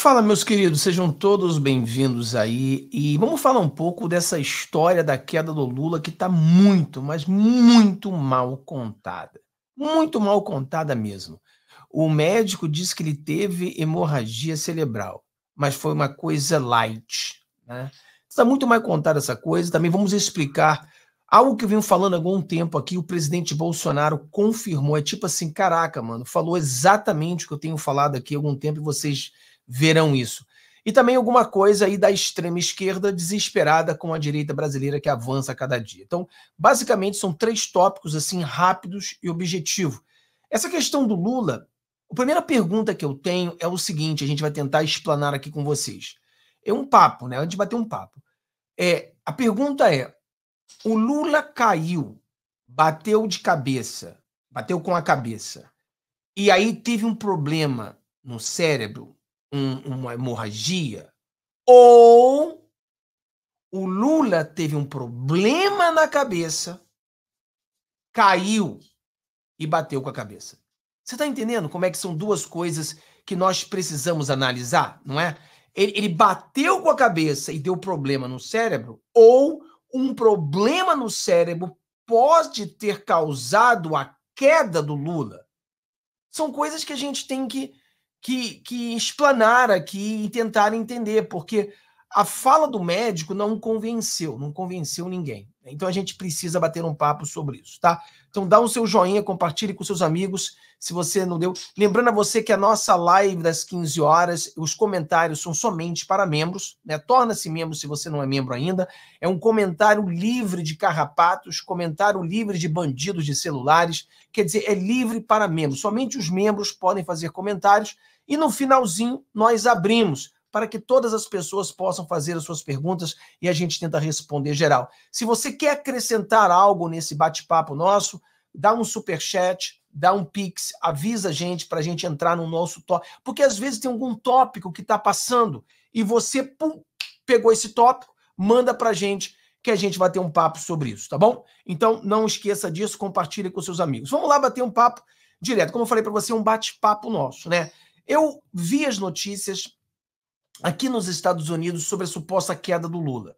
Fala, meus queridos, sejam todos bem-vindos aí e vamos falar um pouco dessa história da queda do Lula que está muito, mas muito mal contada. Muito mal contada mesmo. O médico disse que ele teve hemorragia cerebral, mas foi uma coisa light. Né? Está muito mal contada essa coisa. Também vamos explicar algo que eu venho falando há algum tempo aqui. O presidente Bolsonaro confirmou. É tipo assim: caraca, mano, falou exatamente o que eu tenho falado aqui há algum tempo e vocês verão isso. E também alguma coisa aí da extrema esquerda desesperada com a direita brasileira que avança a cada dia. Então, basicamente são três tópicos assim rápidos e objetivo. Essa questão do Lula, a primeira pergunta que eu tenho é o seguinte, a gente vai tentar explanar aqui com vocês. É um papo, né? Antes de bater um papo. É, a pergunta é: o Lula caiu, bateu de cabeça, bateu com a cabeça, e aí teve um problema no cérebro, um, uma hemorragia, ou o Lula teve um problema na cabeça, caiu e bateu com a cabeça. Você está entendendo como é que são duas coisas que nós precisamos analisar, não é? Ele, ele bateu com a cabeça e deu problema no cérebro, ou um problema no cérebro pode ter causado a queda do Lula. São coisas que a gente tem que que, que explanar aqui e tentar entender, porque a fala do médico não convenceu, não convenceu ninguém. Então a gente precisa bater um papo sobre isso, tá? Então dá o um seu joinha, compartilhe com seus amigos se você não deu. Lembrando a você que a nossa live das 15 horas, os comentários são somente para membros, né? Torna-se membro se você não é membro ainda. É um comentário livre de carrapatos, comentário livre de bandidos de celulares, quer dizer, é livre para membros. Somente os membros podem fazer comentários e no finalzinho nós abrimos para que todas as pessoas possam fazer as suas perguntas e a gente tenta responder geral. Se você quer acrescentar algo nesse bate-papo nosso, dá um super chat, dá um pix, avisa a gente para a gente entrar no nosso tópico, porque às vezes tem algum tópico que está passando e você pum, pegou esse tópico, manda para a gente que a gente vai ter um papo sobre isso, tá bom? Então não esqueça disso, compartilhe com seus amigos. Vamos lá bater um papo direto. Como eu falei para você, um bate-papo nosso, né? Eu vi as notícias, aqui nos Estados Unidos sobre a suposta queda do Lula.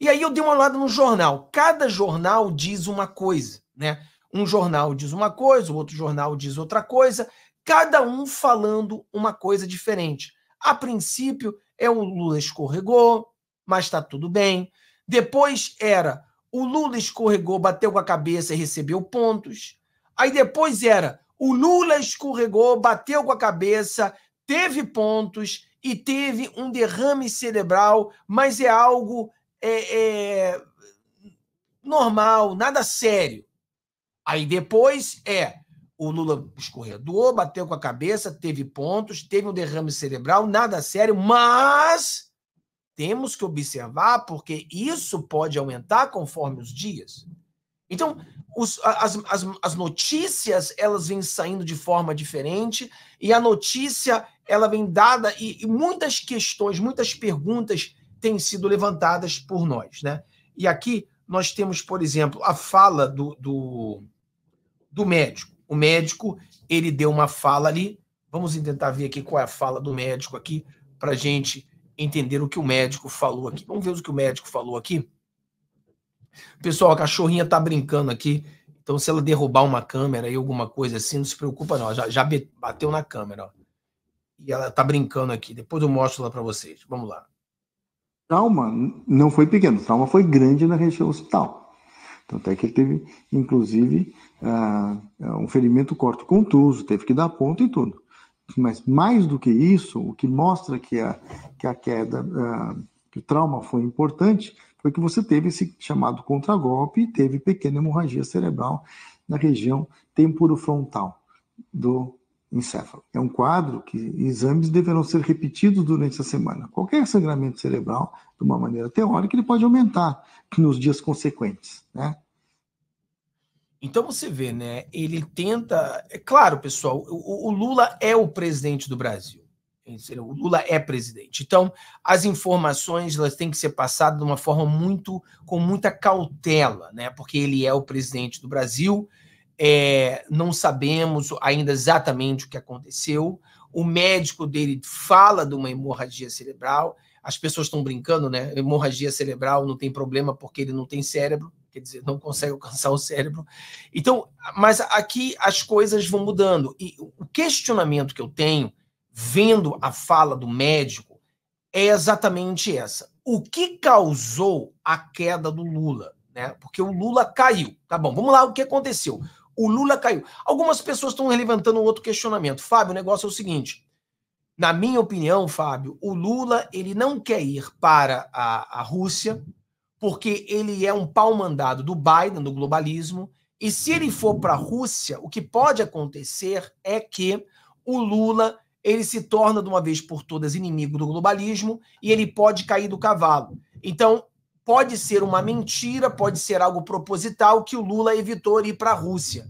E aí eu dei uma olhada no jornal. Cada jornal diz uma coisa, né? Um jornal diz uma coisa, o outro jornal diz outra coisa, cada um falando uma coisa diferente. A princípio é o Lula escorregou, mas está tudo bem. Depois era o Lula escorregou, bateu com a cabeça e recebeu pontos. Aí depois era o Lula escorregou, bateu com a cabeça, teve pontos e teve um derrame cerebral, mas é algo é, é, normal, nada sério. Aí depois é o Lula escorredou, bateu com a cabeça, teve pontos, teve um derrame cerebral, nada sério, mas temos que observar porque isso pode aumentar conforme os dias. Então, os, as, as, as notícias elas vêm saindo de forma diferente e a notícia ela vem dada e, e muitas questões, muitas perguntas têm sido levantadas por nós, né? E aqui nós temos, por exemplo, a fala do, do, do médico. O médico, ele deu uma fala ali. Vamos tentar ver aqui qual é a fala do médico aqui, para gente entender o que o médico falou aqui. Vamos ver o que o médico falou aqui. Pessoal, a cachorrinha está brincando aqui. Então, se ela derrubar uma câmera e alguma coisa assim, não se preocupa, não. Já, já bateu na câmera. Ó. E ela tá brincando aqui. Depois eu mostro lá para vocês. Vamos lá. Trauma não foi pequeno, trauma foi grande na região hospital. Tanto é que ele teve, inclusive, uh, um ferimento corto contuso, teve que dar ponta e tudo. Mas mais do que isso, o que mostra que a, que a queda, uh, que o trauma foi importante, foi que você teve esse chamado contragolpe e teve pequena hemorragia cerebral na região temporofrontal do encéfalo. É um quadro que exames deverão ser repetidos durante a semana. Qualquer sangramento cerebral, de uma maneira teórica, ele pode aumentar nos dias consequentes, né? Então você vê, né? Ele tenta. É claro, pessoal, o, o Lula é o presidente do Brasil. O Lula é presidente. Então, as informações elas têm que ser passadas de uma forma muito, com muita cautela, né? Porque ele é o presidente do Brasil é, não sabemos ainda exatamente o que aconteceu. O médico dele fala de uma hemorragia cerebral. As pessoas estão brincando, né? Hemorragia cerebral não tem problema porque ele não tem cérebro, quer dizer, não consegue alcançar o cérebro. Então, mas aqui as coisas vão mudando. E o questionamento que eu tenho, vendo a fala do médico, é exatamente essa. O que causou a queda do Lula? Né? Porque o Lula caiu. Tá bom, vamos lá, o que aconteceu? O Lula caiu. Algumas pessoas estão levantando um outro questionamento. Fábio, o negócio é o seguinte. Na minha opinião, Fábio, o Lula ele não quer ir para a, a Rússia porque ele é um pau-mandado do Biden, do globalismo. E se ele for para a Rússia, o que pode acontecer é que o Lula ele se torna de uma vez por todas inimigo do globalismo e ele pode cair do cavalo. Então, pode ser uma mentira, pode ser algo proposital que o Lula evitou ir para a Rússia.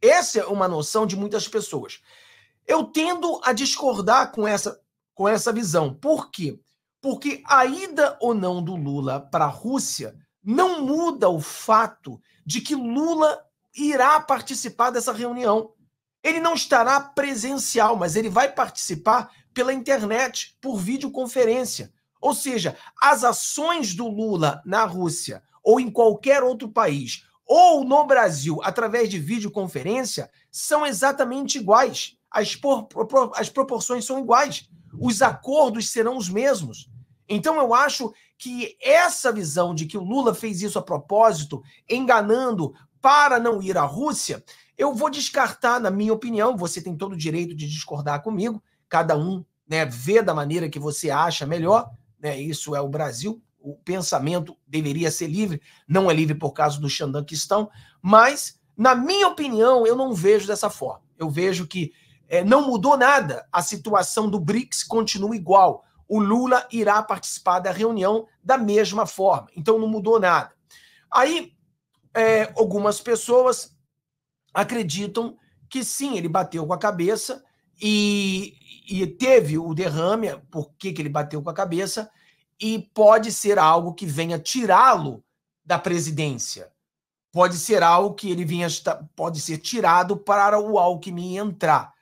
Essa é uma noção de muitas pessoas. Eu tendo a discordar com essa, com essa visão. Por quê? Porque a ida ou não do Lula para a Rússia não muda o fato de que Lula irá participar dessa reunião. Ele não estará presencial, mas ele vai participar pela internet, por videoconferência. Ou seja, as ações do Lula na Rússia ou em qualquer outro país ou no Brasil através de videoconferência são exatamente iguais. As, por, as proporções são iguais. Os acordos serão os mesmos. Então eu acho que essa visão de que o Lula fez isso a propósito, enganando para não ir à Rússia, eu vou descartar, na minha opinião. Você tem todo o direito de discordar comigo, cada um né, vê da maneira que você acha melhor né? isso é o Brasil, o pensamento deveria ser livre, não é livre por causa do estão, mas, na minha opinião, eu não vejo dessa forma. Eu vejo que é, não mudou nada, a situação do BRICS continua igual. O Lula irá participar da reunião da mesma forma, então não mudou nada. Aí, é, algumas pessoas acreditam que sim, ele bateu com a cabeça e, e teve o derrame, porque que ele bateu com a cabeça, e pode ser algo que venha tirá-lo da presidência. Pode ser algo que ele vinha pode ser tirado para o Alckmin entrar.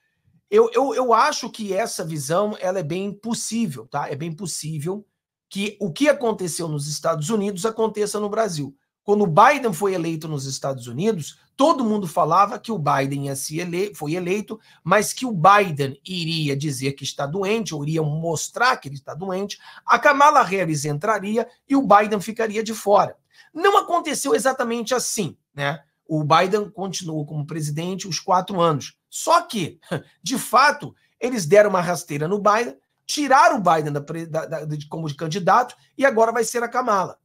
Eu, eu, eu acho que essa visão ela é bem possível, tá? É bem possível que o que aconteceu nos Estados Unidos aconteça no Brasil. Quando o Biden foi eleito nos Estados Unidos, todo mundo falava que o Biden ia se ele... foi eleito, mas que o Biden iria dizer que está doente, ou iria mostrar que ele está doente, a Kamala Harris entraria e o Biden ficaria de fora. Não aconteceu exatamente assim, né? O Biden continuou como presidente os quatro anos. Só que, de fato, eles deram uma rasteira no Biden, tiraram o Biden da, da, da, de, como de candidato e agora vai ser a Kamala.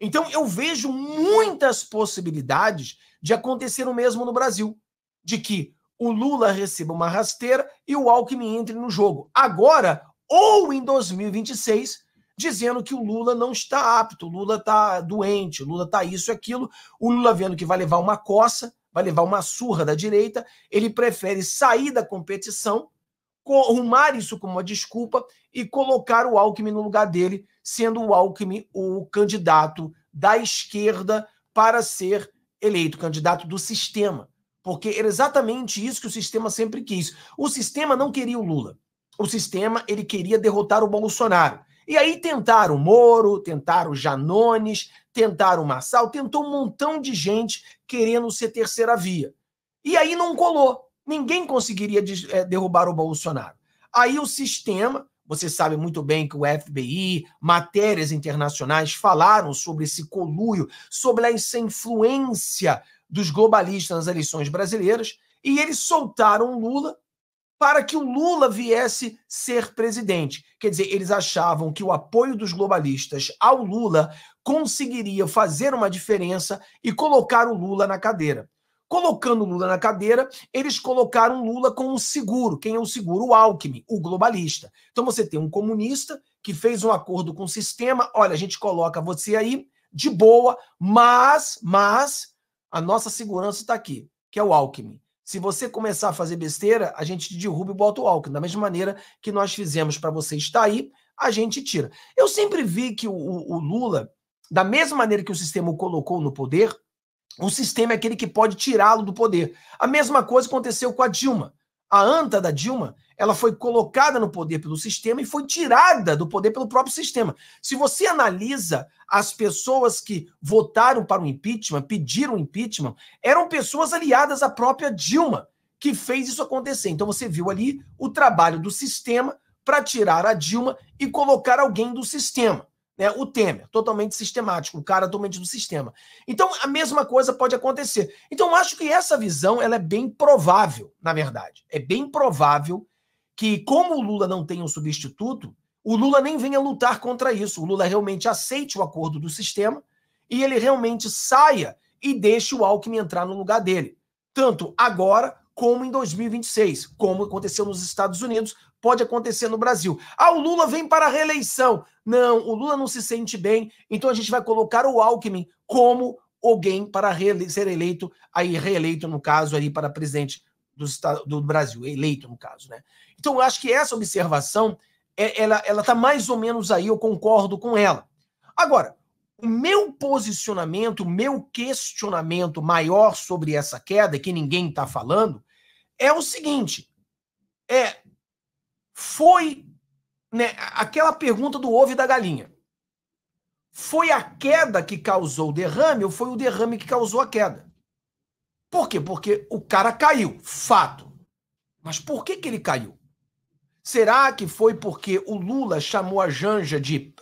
Então, eu vejo muitas possibilidades de acontecer o mesmo no Brasil, de que o Lula receba uma rasteira e o Alckmin entre no jogo. Agora ou em 2026, dizendo que o Lula não está apto, o Lula está doente, o Lula está isso, e aquilo. O Lula vendo que vai levar uma coça, vai levar uma surra da direita, ele prefere sair da competição arrumar isso como uma desculpa e colocar o Alckmin no lugar dele, sendo o Alckmin o candidato da esquerda para ser eleito, candidato do sistema. Porque era exatamente isso que o sistema sempre quis. O sistema não queria o Lula. O sistema ele queria derrotar o Bolsonaro. E aí tentaram o Moro, tentaram o Janones, tentaram o Marçal, tentou um montão de gente querendo ser terceira via. E aí não colou. Ninguém conseguiria eh, derrubar o Bolsonaro. Aí o sistema, você sabe muito bem que o FBI, matérias internacionais falaram sobre esse coluio, sobre essa influência dos globalistas nas eleições brasileiras, e eles soltaram o Lula para que o Lula viesse ser presidente. Quer dizer, eles achavam que o apoio dos globalistas ao Lula conseguiria fazer uma diferença e colocar o Lula na cadeira. Colocando Lula na cadeira, eles colocaram Lula com um seguro. Quem é o seguro? O Alckmin, o globalista. Então você tem um comunista que fez um acordo com o sistema, olha, a gente coloca você aí de boa, mas, mas a nossa segurança está aqui, que é o Alckmin. Se você começar a fazer besteira, a gente te derruba e bota o Alckmin. Da mesma maneira que nós fizemos para você estar aí, a gente tira. Eu sempre vi que o, o, o Lula, da mesma maneira que o sistema o colocou no poder, o sistema é aquele que pode tirá-lo do poder. A mesma coisa aconteceu com a Dilma. A anta da Dilma, ela foi colocada no poder pelo sistema e foi tirada do poder pelo próprio sistema. Se você analisa as pessoas que votaram para o impeachment, pediram o impeachment, eram pessoas aliadas à própria Dilma que fez isso acontecer. Então você viu ali o trabalho do sistema para tirar a Dilma e colocar alguém do sistema. Né? O Temer, totalmente sistemático, o cara totalmente do sistema. Então, a mesma coisa pode acontecer. Então, eu acho que essa visão ela é bem provável, na verdade. É bem provável que, como o Lula não tem um substituto, o Lula nem venha lutar contra isso. O Lula realmente aceite o acordo do sistema e ele realmente saia e deixe o Alckmin entrar no lugar dele. Tanto agora como em 2026, como aconteceu nos Estados Unidos, pode acontecer no Brasil. Ah, o Lula vem para a reeleição. Não, o Lula não se sente bem, então a gente vai colocar o Alckmin como alguém para ser eleito, aí reeleito, no caso, ali para presidente do, do Brasil, eleito, no caso, né? Então, eu acho que essa observação, é, ela está mais ou menos aí, eu concordo com ela. Agora, o meu posicionamento, o meu questionamento maior sobre essa queda, que ninguém está falando, é o seguinte: é foi né, aquela pergunta do ovo e da galinha. Foi a queda que causou o derrame ou foi o derrame que causou a queda? Por quê? Porque o cara caiu, fato. Mas por que, que ele caiu? Será que foi porque o Lula chamou a Janja de.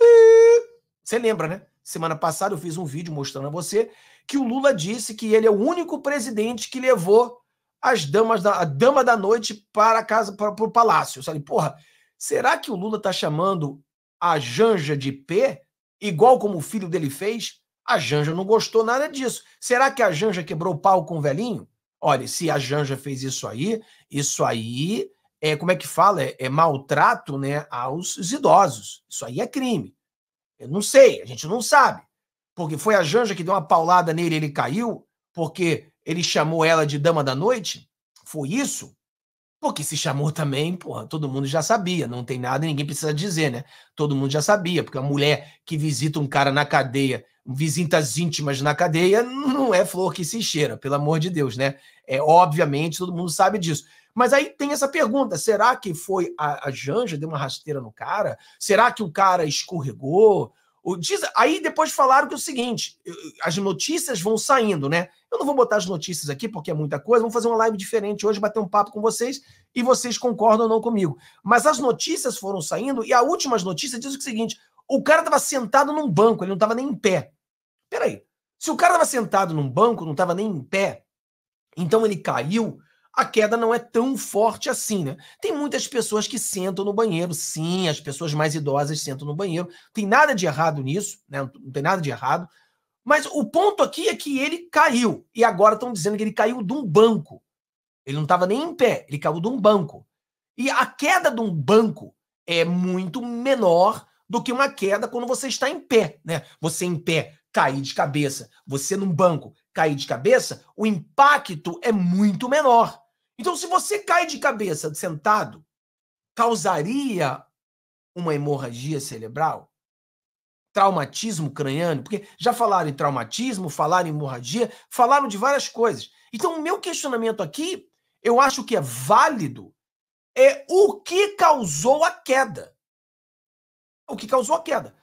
Você lembra, né? Semana passada eu fiz um vídeo mostrando a você que o Lula disse que ele é o único presidente que levou as damas da, a dama da noite para casa para o palácio. Sabe? Porra, será que o Lula tá chamando a Janja de P, igual como o filho dele fez? A Janja não gostou nada disso. Será que a Janja quebrou o pau com o velhinho? Olha, se a Janja fez isso aí, isso aí é como é que fala? É, é maltrato, né, aos idosos. Isso aí é crime. Eu não sei, a gente não sabe. Porque foi a Janja que deu uma paulada nele, ele caiu, porque ele chamou ela de dama da noite? Foi isso? Porque se chamou também, porra, todo mundo já sabia, não tem nada, ninguém precisa dizer, né? Todo mundo já sabia, porque a mulher que visita um cara na cadeia, visitas íntimas na cadeia, não é flor que se cheira, pelo amor de Deus, né? É obviamente, todo mundo sabe disso. Mas aí tem essa pergunta: será que foi a, a Janja deu uma rasteira no cara? Será que o cara escorregou? Diz, aí depois falaram que é o seguinte: as notícias vão saindo, né? Eu não vou botar as notícias aqui porque é muita coisa. Vamos fazer uma live diferente hoje, bater um papo com vocês e vocês concordam ou não comigo. Mas as notícias foram saindo e a últimas notícias diz o seguinte: o cara estava sentado num banco, ele não estava nem em pé. Peraí. Se o cara estava sentado num banco, não estava nem em pé, então ele caiu, a queda não é tão forte assim, né? Tem muitas pessoas que sentam no banheiro, sim, as pessoas mais idosas sentam no banheiro, tem nada de errado nisso, né? Não tem nada de errado. Mas o ponto aqui é que ele caiu, e agora estão dizendo que ele caiu de um banco. Ele não estava nem em pé, ele caiu de um banco. E a queda de um banco é muito menor do que uma queda quando você está em pé, né? Você em pé cair de cabeça, você num banco cair de cabeça, o impacto é muito menor. Então, se você cai de cabeça sentado, causaria uma hemorragia cerebral? Traumatismo craniano? Porque já falaram em traumatismo, falaram em hemorragia, falaram de várias coisas. Então, o meu questionamento aqui, eu acho que é válido, é o que causou a queda. O que causou a queda.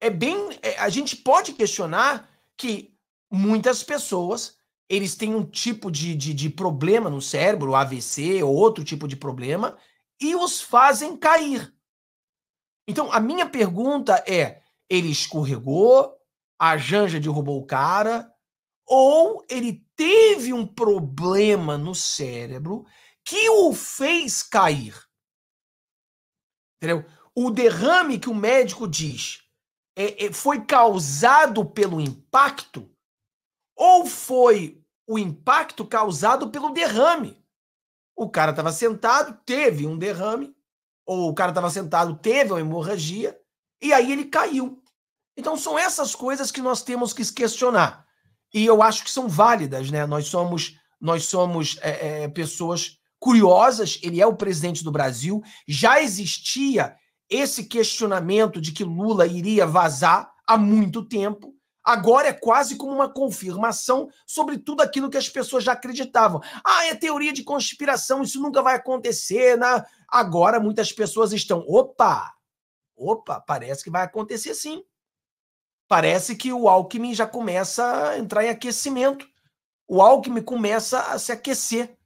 É bem. É, a gente pode questionar que muitas pessoas eles têm um tipo de, de, de problema no cérebro, AVC ou outro tipo de problema, e os fazem cair. Então, a minha pergunta é: ele escorregou, a Janja derrubou o cara, ou ele teve um problema no cérebro que o fez cair? Entendeu? O derrame que o médico diz é, é, foi causado pelo impacto ou foi o impacto causado pelo derrame. O cara estava sentado, teve um derrame, ou o cara estava sentado, teve uma hemorragia, e aí ele caiu. Então são essas coisas que nós temos que questionar. E eu acho que são válidas, né? Nós somos, nós somos é, é, pessoas curiosas, ele é o presidente do Brasil, já existia esse questionamento de que Lula iria vazar há muito tempo. Agora é quase como uma confirmação sobre tudo aquilo que as pessoas já acreditavam. Ah, é teoria de conspiração, isso nunca vai acontecer. Né? Agora muitas pessoas estão. Opa! Opa, parece que vai acontecer sim. Parece que o Alckmin já começa a entrar em aquecimento. O Alckmin começa a se aquecer.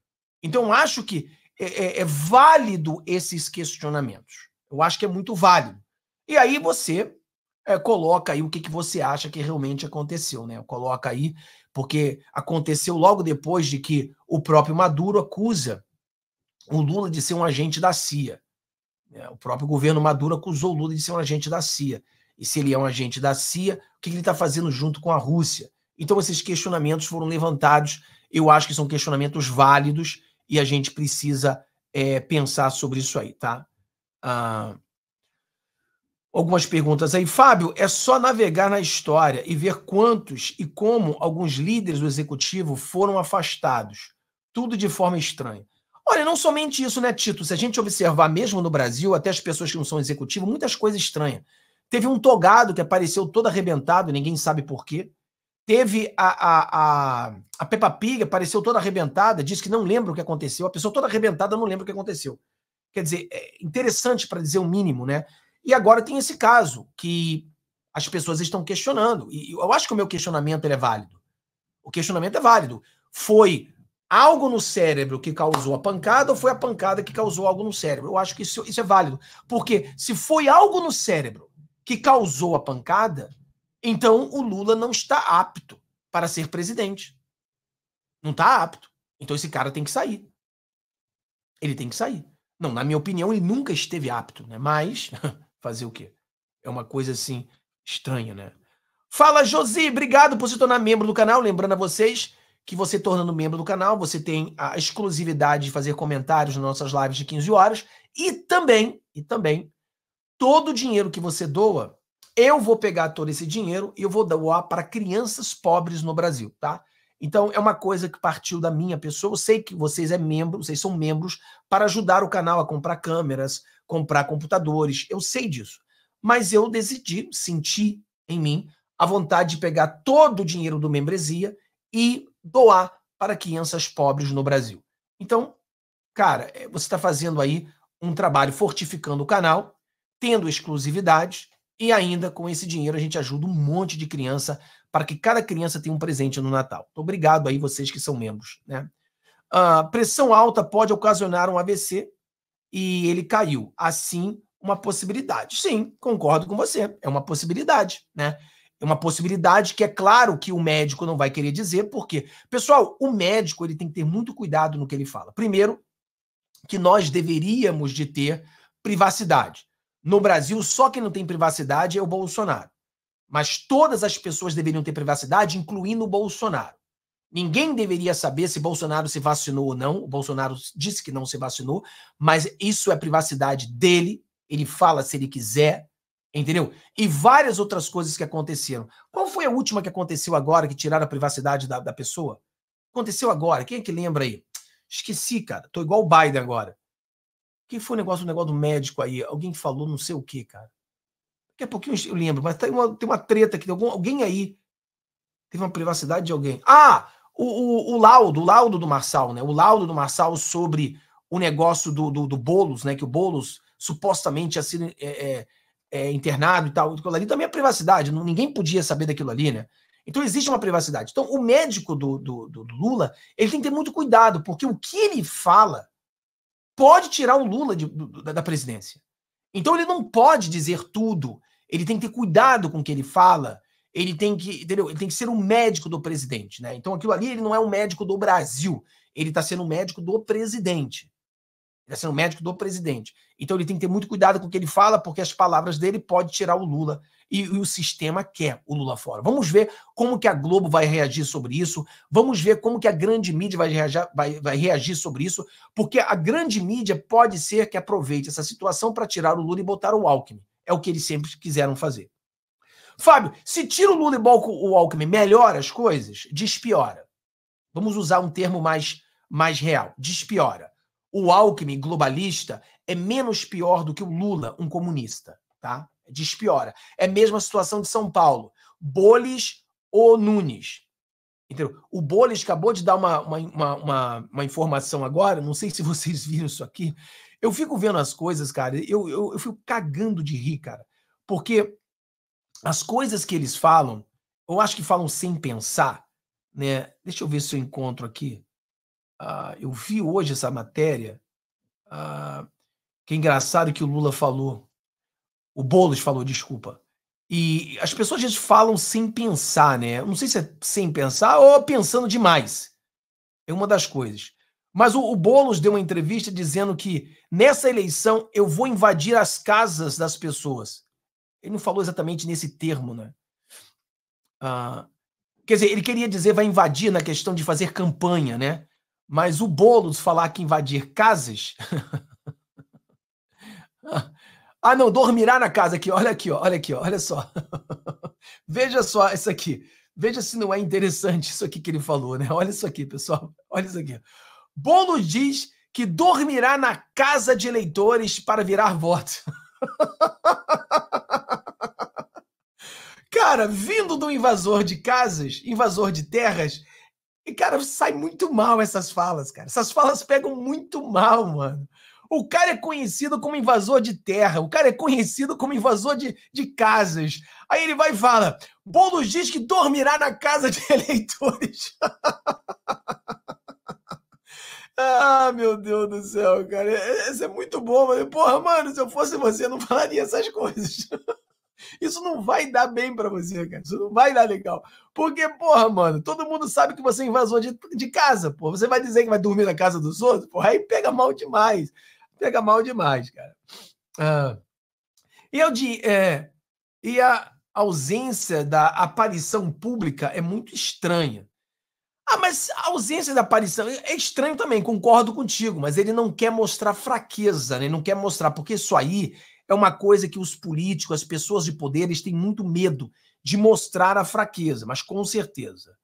Então, acho que é, é, é válido esses questionamentos. Eu acho que é muito válido. E aí você é, coloca aí o que, que você acha que realmente aconteceu, né? Coloca aí, porque aconteceu logo depois de que o próprio Maduro acusa o Lula de ser um agente da CIA. Né? o próprio governo Maduro acusou o Lula de ser um agente da CIA. E se ele é um agente da CIA, o que, que ele está fazendo junto com a Rússia? Então, esses questionamentos foram levantados. Eu acho que são questionamentos válidos e a gente precisa é, pensar sobre isso aí, tá? Ah, algumas perguntas aí. Fábio, é só navegar na história e ver quantos e como alguns líderes do executivo foram afastados. Tudo de forma estranha. Olha, não somente isso, né, Tito? Se a gente observar mesmo no Brasil, até as pessoas que não são executivo, muitas coisas estranhas. Teve um togado que apareceu todo arrebentado, ninguém sabe por quê. Teve a, a, a, a Peppa Pig, apareceu toda arrebentada, disse que não lembra o que aconteceu. A pessoa toda arrebentada não lembra o que aconteceu. Quer dizer, é interessante para dizer o mínimo, né? E agora tem esse caso que as pessoas estão questionando. E eu acho que o meu questionamento é válido. O questionamento é válido. Foi algo no cérebro que causou a pancada ou foi a pancada que causou algo no cérebro? Eu acho que isso, isso é válido. Porque se foi algo no cérebro que causou a pancada, então o Lula não está apto para ser presidente. Não está apto. Então esse cara tem que sair. Ele tem que sair. Não, na minha opinião, ele nunca esteve apto, né? Mas Fazer o quê? É uma coisa assim estranha, né? Fala, Josi, obrigado por se tornar membro do canal. Lembrando a vocês que você tornando membro do canal, você tem a exclusividade de fazer comentários nas nossas lives de 15 horas e também, e também, todo o dinheiro que você doa, eu vou pegar todo esse dinheiro e eu vou doar para crianças pobres no Brasil, tá? Então é uma coisa que partiu da minha pessoa. Eu sei que vocês é membro, vocês são membros para ajudar o canal a comprar câmeras, comprar computadores, eu sei disso. Mas eu decidi, senti em mim a vontade de pegar todo o dinheiro do membresia e doar para crianças pobres no Brasil. Então, cara, é, você está fazendo aí um trabalho fortificando o canal, tendo exclusividade e ainda com esse dinheiro a gente ajuda um monte de criança para que cada criança tenha um presente no Natal. Então, obrigado aí vocês que são membros, né? Uh, pressão alta pode ocasionar um AVC e ele caiu. Assim, uma possibilidade. Sim, concordo com você, é uma possibilidade, né? É uma possibilidade que é claro que o médico não vai querer dizer, porque, pessoal, o médico ele tem que ter muito cuidado no que ele fala. Primeiro, que nós deveríamos de ter privacidade. No Brasil, só quem não tem privacidade é o Bolsonaro. Mas todas as pessoas deveriam ter privacidade, incluindo o Bolsonaro. Ninguém deveria saber se Bolsonaro se vacinou ou não. O Bolsonaro disse que não se vacinou, mas isso é privacidade dele. Ele fala se ele quiser, entendeu? E várias outras coisas que aconteceram. Qual foi a última que aconteceu agora que tiraram a privacidade da, da pessoa? Aconteceu agora. Quem é que lembra aí? Esqueci, cara. Tô igual o Biden agora. Que foi o um negócio, um negócio do médico aí? Alguém falou não sei o que, cara. Daqui a pouquinho eu lembro, mas tem uma, tem uma treta que alguém aí teve uma privacidade de alguém. Ah! o, o, o, laudo, o laudo do Marçal, né? O laudo do Marçal sobre o negócio do, do, do Boulos, né? Que o Boulos supostamente tinha sido é, é, é, internado e tal, aquilo ali também é privacidade, ninguém podia saber daquilo ali, né? Então existe uma privacidade. Então, o médico do, do, do Lula ele tem que ter muito cuidado, porque o que ele fala pode tirar o Lula de, da presidência. Então ele não pode dizer tudo. Ele tem que ter cuidado com o que ele fala ele tem que, entendeu? Ele tem que ser um médico do presidente, né? Então aquilo ali ele não é um médico do Brasil, ele está sendo um médico do presidente. Ele está sendo um médico do presidente. Então ele tem que ter muito cuidado com o que ele fala, porque as palavras dele podem tirar o Lula e, e, o sistema quer o Lula fora. Vamos ver como que a Globo vai reagir sobre isso. Vamos ver como que a grande mídia vai, reagir, vai, vai reagir sobre isso, porque a grande mídia pode ser que aproveite essa situação para tirar o Lula e botar o Alckmin. É o que eles sempre quiseram fazer. Fábio, se tira o Lula e o Alckmin, melhora as coisas? Despiora. Vamos usar um termo mais, mais real. Despiora. O Alckmin globalista é menos pior do que o Lula, um comunista. Tá? Despiora. É a mesma situação de São Paulo. Boles ou Nunes. Entendeu? O Boles acabou de dar uma, uma, uma, uma, informação agora, não sei se vocês viram isso aqui. Eu fico vendo as coisas, cara, eu, eu, eu fico cagando de rir, cara. Porque as coisas que eles falam, eu acho que falam sem pensar, né? Deixa eu ver se eu encontro aqui. Uh, eu vi hoje essa matéria. Uh, que é engraçado que o Lula falou. O Boulos falou, desculpa. E as pessoas às vezes falam sem pensar, né? Não sei se é sem pensar ou pensando demais. É uma das coisas. Mas o, o Boulos deu uma entrevista dizendo que nessa eleição eu vou invadir as casas das pessoas. Ele não falou exatamente nesse termo, né? Ah, quer dizer, ele queria dizer vai invadir na questão de fazer campanha, né? Mas o Boulos falar que invadir casas. ah, não, dormirá na casa aqui. Olha aqui, olha aqui, olha só. Veja só isso aqui. Veja se não é interessante isso aqui que ele falou, né? Olha isso aqui, pessoal. Olha isso aqui. Boulos diz que dormirá na casa de eleitores para virar voto. cara, vindo do invasor de casas, invasor de terras, e cara, sai muito mal essas falas, cara. Essas falas pegam muito mal, mano. O cara é conhecido como invasor de terra, o cara é conhecido como invasor de, de casas. Aí ele vai e fala: Boulos diz que dormirá na casa de eleitores. Ah, meu Deus do céu, cara. É, é, isso é muito bom. Mas, porra, mano, se eu fosse você, eu não falaria essas coisas. Isso não vai dar bem para você, cara. Isso não vai dar legal. Porque, porra, mano, todo mundo sabe que você é invasou de, de casa, porra. Você vai dizer que vai dormir na casa dos outros? Porra, aí pega mal demais. Pega mal demais, cara. Ah. E, eu de, é, e a ausência da aparição pública é muito estranha. Ah, mas a ausência da aparição é estranho também, concordo contigo, mas ele não quer mostrar fraqueza, né? ele não quer mostrar, porque isso aí é uma coisa que os políticos, as pessoas de poder, eles têm muito medo de mostrar a fraqueza, mas com certeza.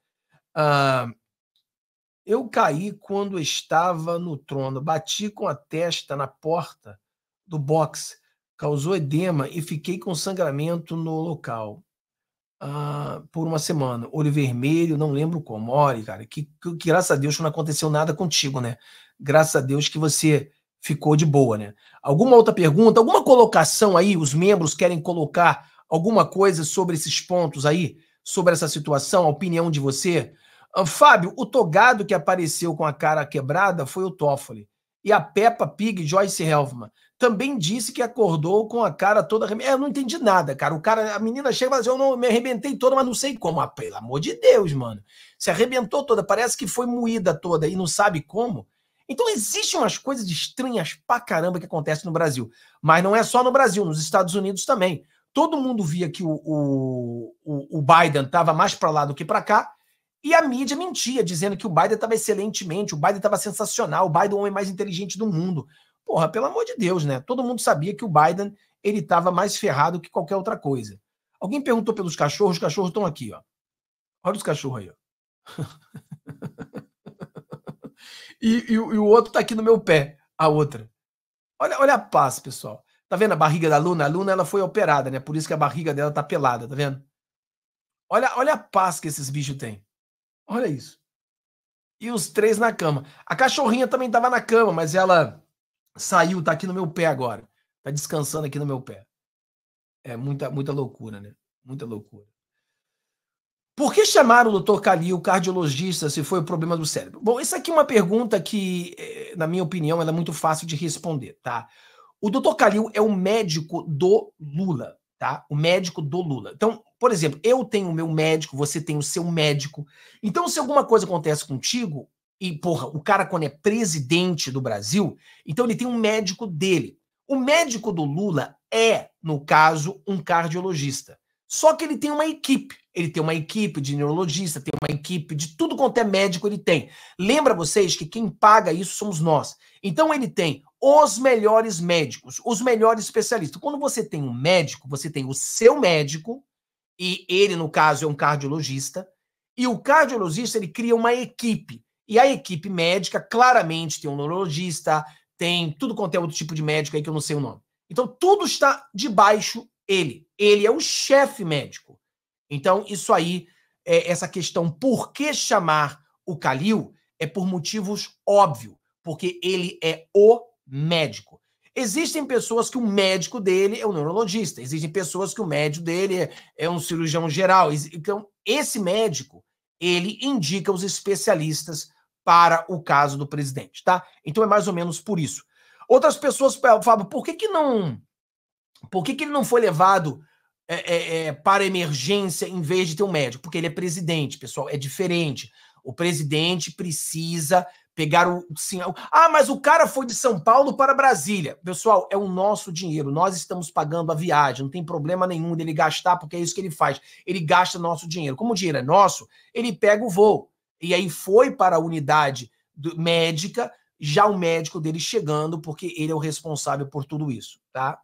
Ah, eu caí quando estava no trono, bati com a testa na porta do box, causou edema e fiquei com sangramento no local. Ah, por uma semana. Olho vermelho, não lembro como. Olha, cara, que, que, que, graças a Deus não aconteceu nada contigo, né? Graças a Deus que você ficou de boa, né? Alguma outra pergunta, alguma colocação aí? Os membros querem colocar alguma coisa sobre esses pontos aí? Sobre essa situação, a opinião de você? Ah, Fábio, o togado que apareceu com a cara quebrada foi o Toffoli. E a Peppa Pig Joyce Helfman também disse que acordou com a cara toda arrebentada. Eu não entendi nada, cara. O cara, a menina chega e fala assim, eu não, me arrebentei toda, mas não sei como. Ah, pelo amor de Deus, mano. Se arrebentou toda, parece que foi moída toda e não sabe como. Então existem umas coisas estranhas pra caramba que acontecem no Brasil. Mas não é só no Brasil, nos Estados Unidos também. Todo mundo via que o, o, o Biden estava mais para lá do que para cá, e a mídia mentia, dizendo que o Biden estava excelentemente, o Biden estava sensacional, o Biden é o homem mais inteligente do mundo. Porra, pelo amor de Deus, né? Todo mundo sabia que o Biden ele estava mais ferrado que qualquer outra coisa. Alguém perguntou pelos cachorros, os cachorros estão aqui, ó. Olha os cachorros aí, ó. e, e, e, o outro está aqui no meu pé, a outra. Olha, olha a paz, pessoal. Tá vendo a barriga da Luna? A Luna ela foi operada, né? Por isso que a barriga dela tá pelada, tá vendo? Olha, olha a paz que esses bichos têm. Olha isso. E os três na cama. A cachorrinha também tava na cama, mas ela Saiu, tá aqui no meu pé agora. Tá descansando aqui no meu pé. É muita, muita loucura, né? Muita loucura. Por que chamar o Dr. Calil, cardiologista, se foi o problema do cérebro? Bom, isso aqui é uma pergunta que, eh, na minha opinião, é muito fácil de responder, tá? O Dr. Calil é o médico do Lula, tá? O médico do Lula. Então, por exemplo, eu tenho o meu médico, você tem o seu médico. Então, se alguma coisa acontece contigo, e, porra, o cara, quando é presidente do Brasil, então ele tem um médico dele. O médico do Lula é, no caso, um cardiologista. Só que ele tem uma equipe. Ele tem uma equipe de neurologista, tem uma equipe de tudo quanto é médico ele tem. Lembra vocês que quem paga isso somos nós. Então ele tem os melhores médicos, os melhores especialistas. Quando você tem um médico, você tem o seu médico, e ele, no caso, é um cardiologista, e o cardiologista ele cria uma equipe. E a equipe médica, claramente, tem um neurologista, tem tudo quanto é outro tipo de médico aí que eu não sei o nome. Então, tudo está debaixo ele. Ele é o chefe médico. Então, isso aí, é essa questão por que chamar o Calil é por motivos óbvios, porque ele é o médico. Existem pessoas que o médico dele é um neurologista, existem pessoas que o médico dele é, é um cirurgião geral. Então, esse médico, ele indica os especialistas para o caso do presidente, tá? Então é mais ou menos por isso. Outras pessoas, falam: por que, que não. Por que, que ele não foi levado é, é, é, para emergência em vez de ter um médico? Porque ele é presidente, pessoal, é diferente. O presidente precisa pegar o. sinal. ah, mas o cara foi de São Paulo para Brasília. Pessoal, é o nosso dinheiro. Nós estamos pagando a viagem. Não tem problema nenhum dele gastar, porque é isso que ele faz. Ele gasta nosso dinheiro. Como o dinheiro é nosso, ele pega o voo. E aí foi para a unidade do, médica, já o médico dele chegando, porque ele é o responsável por tudo isso, tá?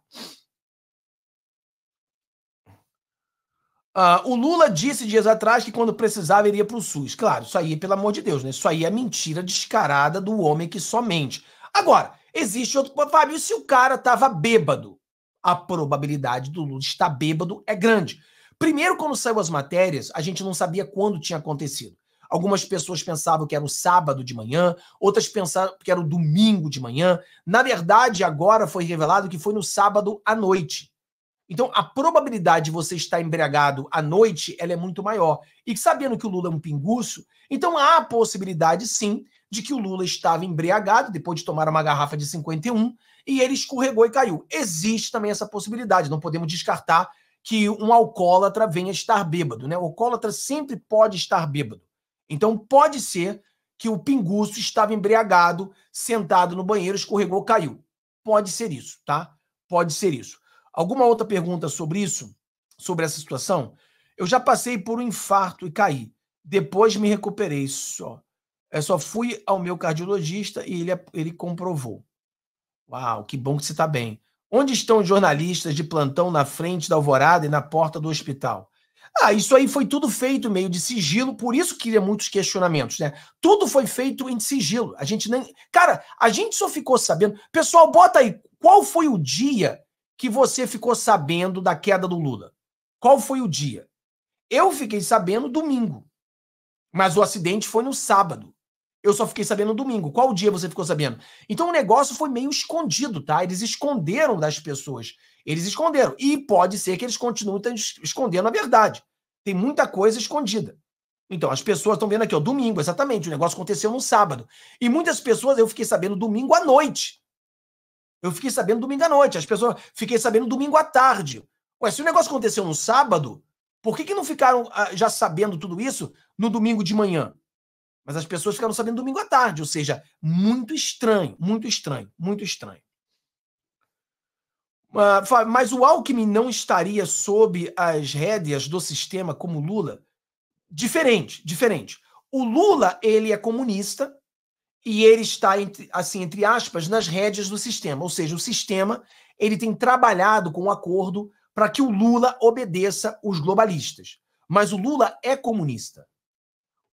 Uh, o Lula disse dias atrás que quando precisava iria para o SUS. Claro, isso aí, pelo amor de Deus, né? Isso aí é mentira descarada do homem que só mente. Agora, existe outro. Fábio, se o cara estava bêbado, a probabilidade do Lula estar bêbado é grande. Primeiro, quando saiu as matérias, a gente não sabia quando tinha acontecido. Algumas pessoas pensavam que era o sábado de manhã, outras pensavam que era o domingo de manhã. Na verdade, agora foi revelado que foi no sábado à noite. Então, a probabilidade de você estar embriagado à noite ela é muito maior. E sabendo que o Lula é um pinguço, então há a possibilidade, sim, de que o Lula estava embriagado depois de tomar uma garrafa de 51 e ele escorregou e caiu. Existe também essa possibilidade, não podemos descartar que um alcoólatra venha estar bêbado, né? O alcoólatra sempre pode estar bêbado. Então pode ser que o pinguço estava embriagado, sentado no banheiro, escorregou, caiu. Pode ser isso, tá? Pode ser isso. Alguma outra pergunta sobre isso? Sobre essa situação? Eu já passei por um infarto e caí. Depois me recuperei só. Eu é, só fui ao meu cardiologista e ele, é, ele comprovou. Uau, que bom que você está bem. Onde estão os jornalistas de plantão na frente da alvorada e na porta do hospital? Ah, isso aí foi tudo feito meio de sigilo, por isso que cria é muitos questionamentos, né? Tudo foi feito em sigilo. A gente nem. Cara, a gente só ficou sabendo. Pessoal, bota aí, qual foi o dia que você ficou sabendo da queda do Lula? Qual foi o dia? Eu fiquei sabendo domingo, mas o acidente foi no sábado. Eu só fiquei sabendo no domingo. Qual dia você ficou sabendo? Então o negócio foi meio escondido, tá? Eles esconderam das pessoas. Eles esconderam. E pode ser que eles continuem escondendo a verdade. Tem muita coisa escondida. Então, as pessoas estão vendo aqui, ó, domingo, exatamente. O negócio aconteceu no sábado. E muitas pessoas eu fiquei sabendo domingo à noite. Eu fiquei sabendo domingo à noite. As pessoas fiquei sabendo domingo à tarde. Ué, se o negócio aconteceu no sábado, por que, que não ficaram ah, já sabendo tudo isso no domingo de manhã? Mas as pessoas ficaram sabendo domingo à tarde, ou seja, muito estranho, muito estranho, muito estranho. Ah, mas o Alckmin não estaria sob as rédeas do sistema como Lula? Diferente, diferente. O Lula, ele é comunista e ele está, entre, assim, entre aspas, nas rédeas do sistema. Ou seja, o sistema ele tem trabalhado com o um acordo para que o Lula obedeça os globalistas. Mas o Lula é comunista.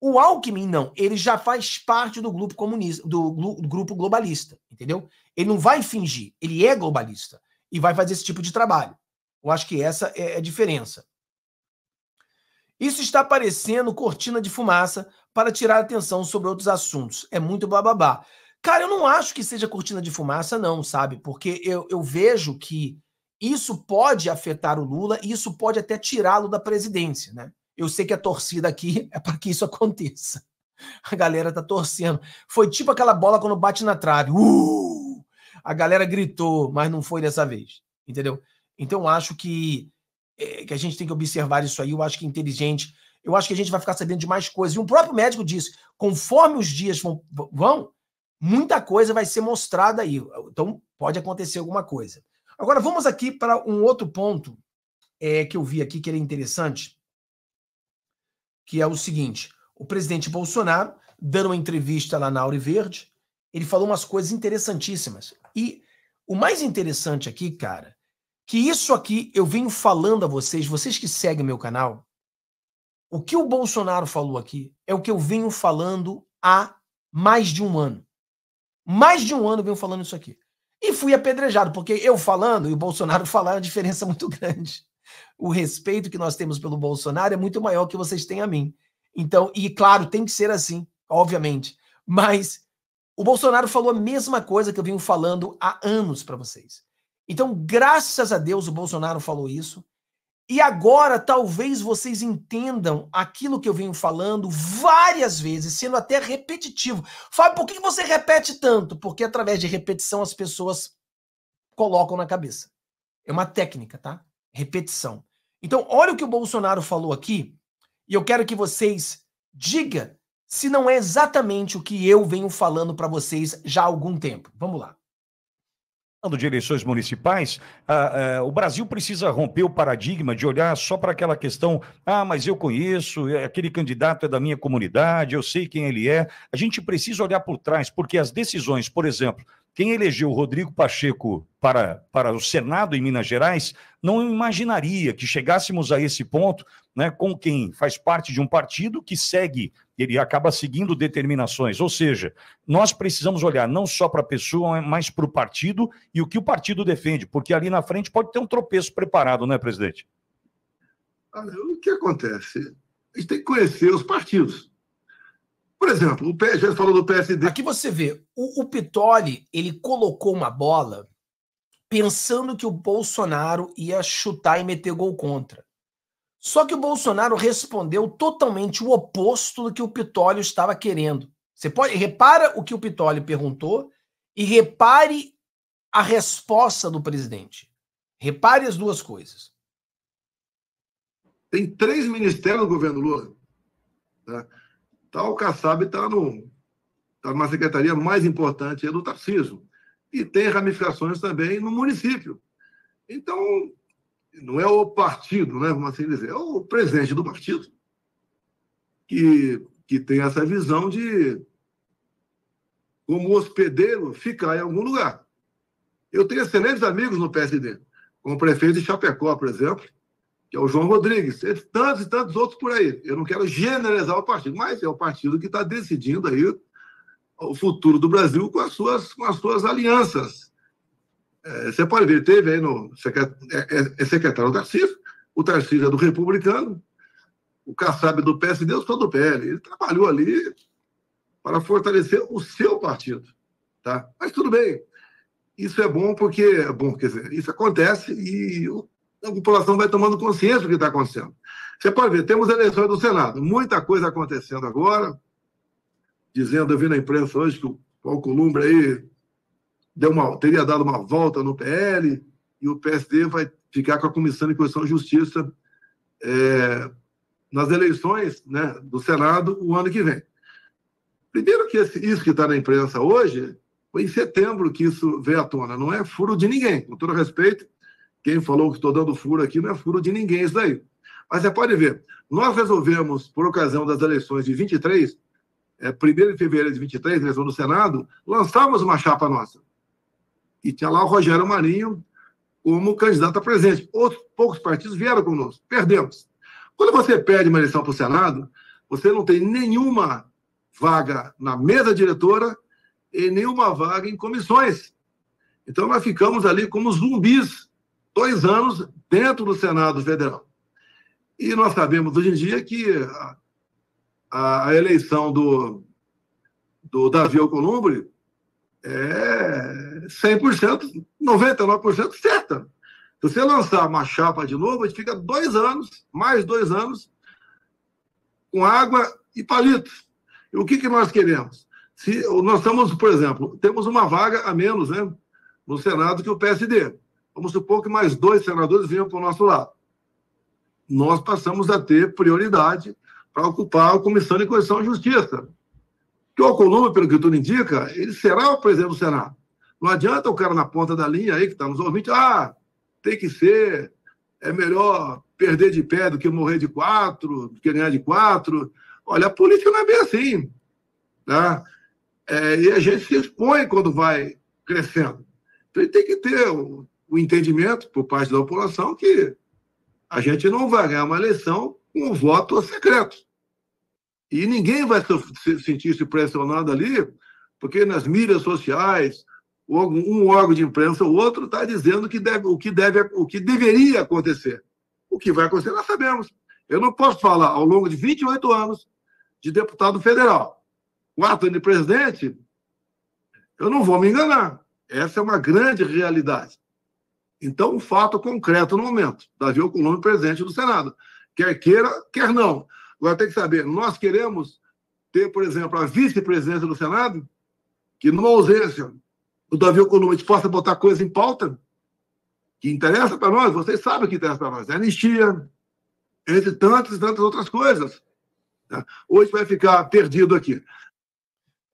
O Alckmin, não, ele já faz parte do grupo comunista, do grupo globalista, entendeu? Ele não vai fingir, ele é globalista e vai fazer esse tipo de trabalho. Eu acho que essa é a diferença. Isso está parecendo cortina de fumaça para tirar atenção sobre outros assuntos. É muito bababá. Cara, eu não acho que seja cortina de fumaça, não, sabe? Porque eu, eu vejo que isso pode afetar o Lula e isso pode até tirá-lo da presidência, né? Eu sei que a torcida aqui é para que isso aconteça. A galera tá torcendo. Foi tipo aquela bola quando bate na trave. Uh! A galera gritou, mas não foi dessa vez. Entendeu? Então acho que, é, que a gente tem que observar isso aí. Eu acho que é inteligente. Eu acho que a gente vai ficar sabendo de mais coisas. E um próprio médico disse: conforme os dias vão, vão muita coisa vai ser mostrada aí. Então pode acontecer alguma coisa. Agora vamos aqui para um outro ponto é, que eu vi aqui que era é interessante que é o seguinte: o presidente Bolsonaro, dando uma entrevista lá na Auri Verde, ele falou umas coisas interessantíssimas. E o mais interessante aqui, cara, que isso aqui eu venho falando a vocês, vocês que seguem meu canal, o que o Bolsonaro falou aqui é o que eu venho falando há mais de um ano. Mais de um ano eu venho falando isso aqui. E fui apedrejado, porque eu falando e o Bolsonaro falar é uma diferença muito grande. O respeito que nós temos pelo Bolsonaro é muito maior que vocês têm a mim. Então, e claro, tem que ser assim, obviamente. Mas o Bolsonaro falou a mesma coisa que eu venho falando há anos para vocês. Então, graças a Deus, o Bolsonaro falou isso. E agora talvez vocês entendam aquilo que eu venho falando várias vezes, sendo até repetitivo. Fábio, por que você repete tanto? Porque através de repetição as pessoas colocam na cabeça. É uma técnica, tá? repetição. Então, olha o que o Bolsonaro falou aqui, e eu quero que vocês diga se não é exatamente o que eu venho falando para vocês já há algum tempo. Vamos lá. Falando de eleições municipais, ah, ah, o Brasil precisa romper o paradigma de olhar só para aquela questão: ah, mas eu conheço, é, aquele candidato é da minha comunidade, eu sei quem ele é. A gente precisa olhar por trás, porque as decisões, por exemplo, quem elegeu Rodrigo Pacheco para, para o Senado em Minas Gerais não imaginaria que chegássemos a esse ponto né, com quem faz parte de um partido que segue, ele acaba seguindo determinações. Ou seja, nós precisamos olhar não só para a pessoa, mas para o partido e o que o partido defende, porque ali na frente pode ter um tropeço preparado, não é, presidente? O que acontece? A gente tem que conhecer os partidos. Por exemplo, o PS, já falou do PSD. Aqui você vê, o, o Pitoli, ele colocou uma bola pensando que o Bolsonaro ia chutar e meter gol contra. Só que o Bolsonaro respondeu totalmente o oposto do que o Pitólio estava querendo. Você pode repara o que o Pitólio perguntou e repare a resposta do presidente. Repare as duas coisas. Tem três ministérios no governo Lula. Tá? Tá o Kassab está tá numa secretaria mais importante do Tarcísio. E tem ramificações também no município. Então, não é o partido, né, vamos assim dizer, é o presidente do partido que, que tem essa visão de, como hospedeiro, ficar em algum lugar. Eu tenho excelentes amigos no PSD, como o prefeito de Chapecó, por exemplo, que é o João Rodrigues, e tantos e tantos outros por aí. Eu não quero generalizar o partido, mas é o partido que está decidindo aí o futuro do Brasil com as suas, com as suas alianças. É, você pode ver, teve aí no é, é, é secretário Tarcísio, o Tarcísio é do republicano, o Kassab é do PSD, eu sou do PL. Ele trabalhou ali para fortalecer o seu partido. Tá? Mas tudo bem. Isso é bom porque, é bom, quer dizer, isso acontece e o a população vai tomando consciência do que está acontecendo. Você pode ver, temos eleições do Senado, muita coisa acontecendo agora. Dizendo, eu vi na imprensa hoje que o Alcolumbre aí deu uma, teria dado uma volta no PL e o PSD vai ficar com a Comissão de Constituição e Justiça é, nas eleições né, do Senado o ano que vem. Primeiro que esse, isso que está na imprensa hoje, foi em setembro que isso veio à tona, não é furo de ninguém, com todo respeito, quem falou que estou dando furo aqui não é furo de ninguém, isso daí. Mas você pode ver, nós resolvemos, por ocasião das eleições de 23, é, 1 de fevereiro de 23, eleição do Senado, lançamos uma chapa nossa. E tinha lá o Rogério Marinho como candidato a presidente. Outros poucos partidos vieram conosco, perdemos. Quando você perde uma eleição para o Senado, você não tem nenhuma vaga na mesa diretora e nenhuma vaga em comissões. Então nós ficamos ali como zumbis dois anos dentro do Senado Federal. E nós sabemos hoje em dia que a, a, eleição do, do Davi Alcolumbre é 100%, 99% certa. Se você lançar uma chapa de novo, a gente fica dois anos, mais dois anos, com água e palito. E o que, que nós queremos? Se nós estamos, por exemplo, temos uma vaga a menos né, no Senado que o PSD. Vamos supor que mais dois senadores vinham para o nosso lado. Nós passamos a ter prioridade para ocupar a Comissão de Constituição e Justiça. Que o Alcolumbre, pelo que tudo indica, ele será o presidente do Senado. Não adianta o cara na ponta da linha aí, que está nos ouvindo, ah, tem que ser, é melhor perder de pé do que morrer de quatro, do que ganhar de quatro. Olha, a política não é bem assim. Tá? É, e a gente se expõe quando vai crescendo. Então, ele tem que ter, o entendimento por parte da população que a gente não vai ganhar uma eleição com um voto secreto. E ninguém vai se sentir-se pressionado ali, porque nas mídias sociais, um órgão de imprensa ou outro está dizendo que deve, o, que deve, o que deveria acontecer. O que vai acontecer, nós sabemos. Eu não posso falar, ao longo de 28 anos de deputado federal, quatro de presidente, eu não vou me enganar. Essa é uma grande realidade. Então, o um fato concreto no momento, Davi Alcolumbre é presidente do Senado. Quer queira, quer não. Agora tem que saber, nós queremos ter, por exemplo, a vice-presidência do Senado, que numa ausência O Davi Alcolumbre é possa botar coisa em pauta que interessa para nós, vocês sabem o que interessa para nós, é anistia, entre tantas e tantas outras coisas. Né? Hoje vai ficar perdido aqui.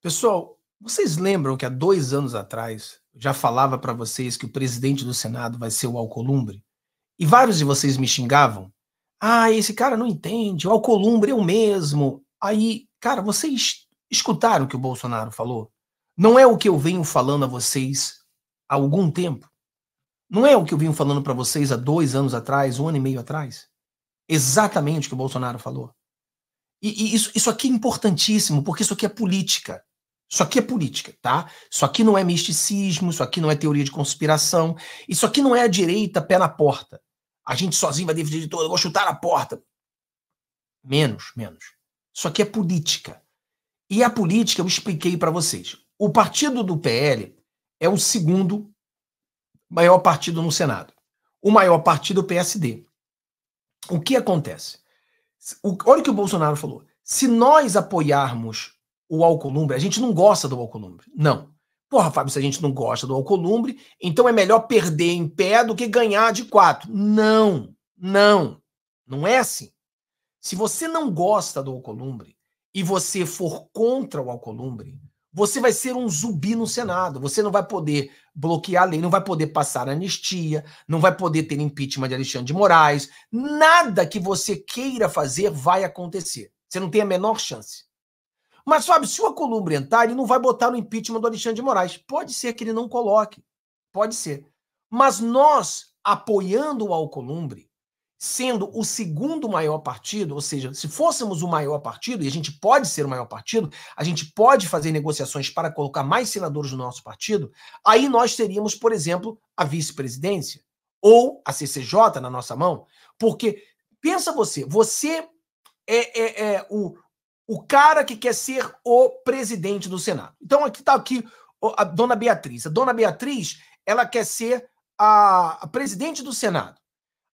Pessoal, vocês lembram que há dois anos atrás já falava para vocês que o presidente do Senado vai ser o Alcolumbre, e vários de vocês me xingavam. Ah, esse cara não entende, o Alcolumbre é o mesmo. Aí, cara, vocês escutaram o que o Bolsonaro falou? Não é o que eu venho falando a vocês há algum tempo. Não é o que eu venho falando para vocês há dois anos atrás, um ano e meio atrás. Exatamente o que o Bolsonaro falou. E, e isso, isso aqui é importantíssimo, porque isso aqui é política. Isso aqui é política, tá? Isso aqui não é misticismo, isso aqui não é teoria de conspiração, isso aqui não é a direita pé na porta. A gente sozinho vai dividir de todo, eu vou chutar a porta. Menos, menos. Isso aqui é política. E a política eu expliquei para vocês. O partido do PL é o segundo maior partido no Senado. O maior partido é o PSD. O que acontece? O, olha o que o Bolsonaro falou. Se nós apoiarmos o Alcolumbre. A gente não gosta do Alcolumbre. Não. Porra, Fábio, se a gente não gosta do Alcolumbre, então é melhor perder em pé do que ganhar de quatro. Não, não. Não é assim. Se você não gosta do Alcolumbre e você for contra o Alcolumbre, você vai ser um zumbi no Senado. Você não vai poder bloquear a lei, não vai poder passar anistia, não vai poder ter impeachment de Alexandre de Moraes. Nada que você queira fazer vai acontecer. Você não tem a menor chance. Mas, Fábio, se o Alcolumbre entrar, ele não vai botar no impeachment do Alexandre de Moraes. Pode ser que ele não coloque. Pode ser. Mas nós, apoiando o Alcolumbre, sendo o segundo maior partido, ou seja, se fôssemos o maior partido, e a gente pode ser o maior partido, a gente pode fazer negociações para colocar mais senadores no nosso partido, aí nós teríamos, por exemplo, a vice-presidência ou a CCJ na nossa mão, porque pensa você, você é, é, é o, o cara que quer ser o presidente do Senado. Então aqui está aqui a dona Beatriz. A dona Beatriz, ela quer ser a, a presidente do Senado.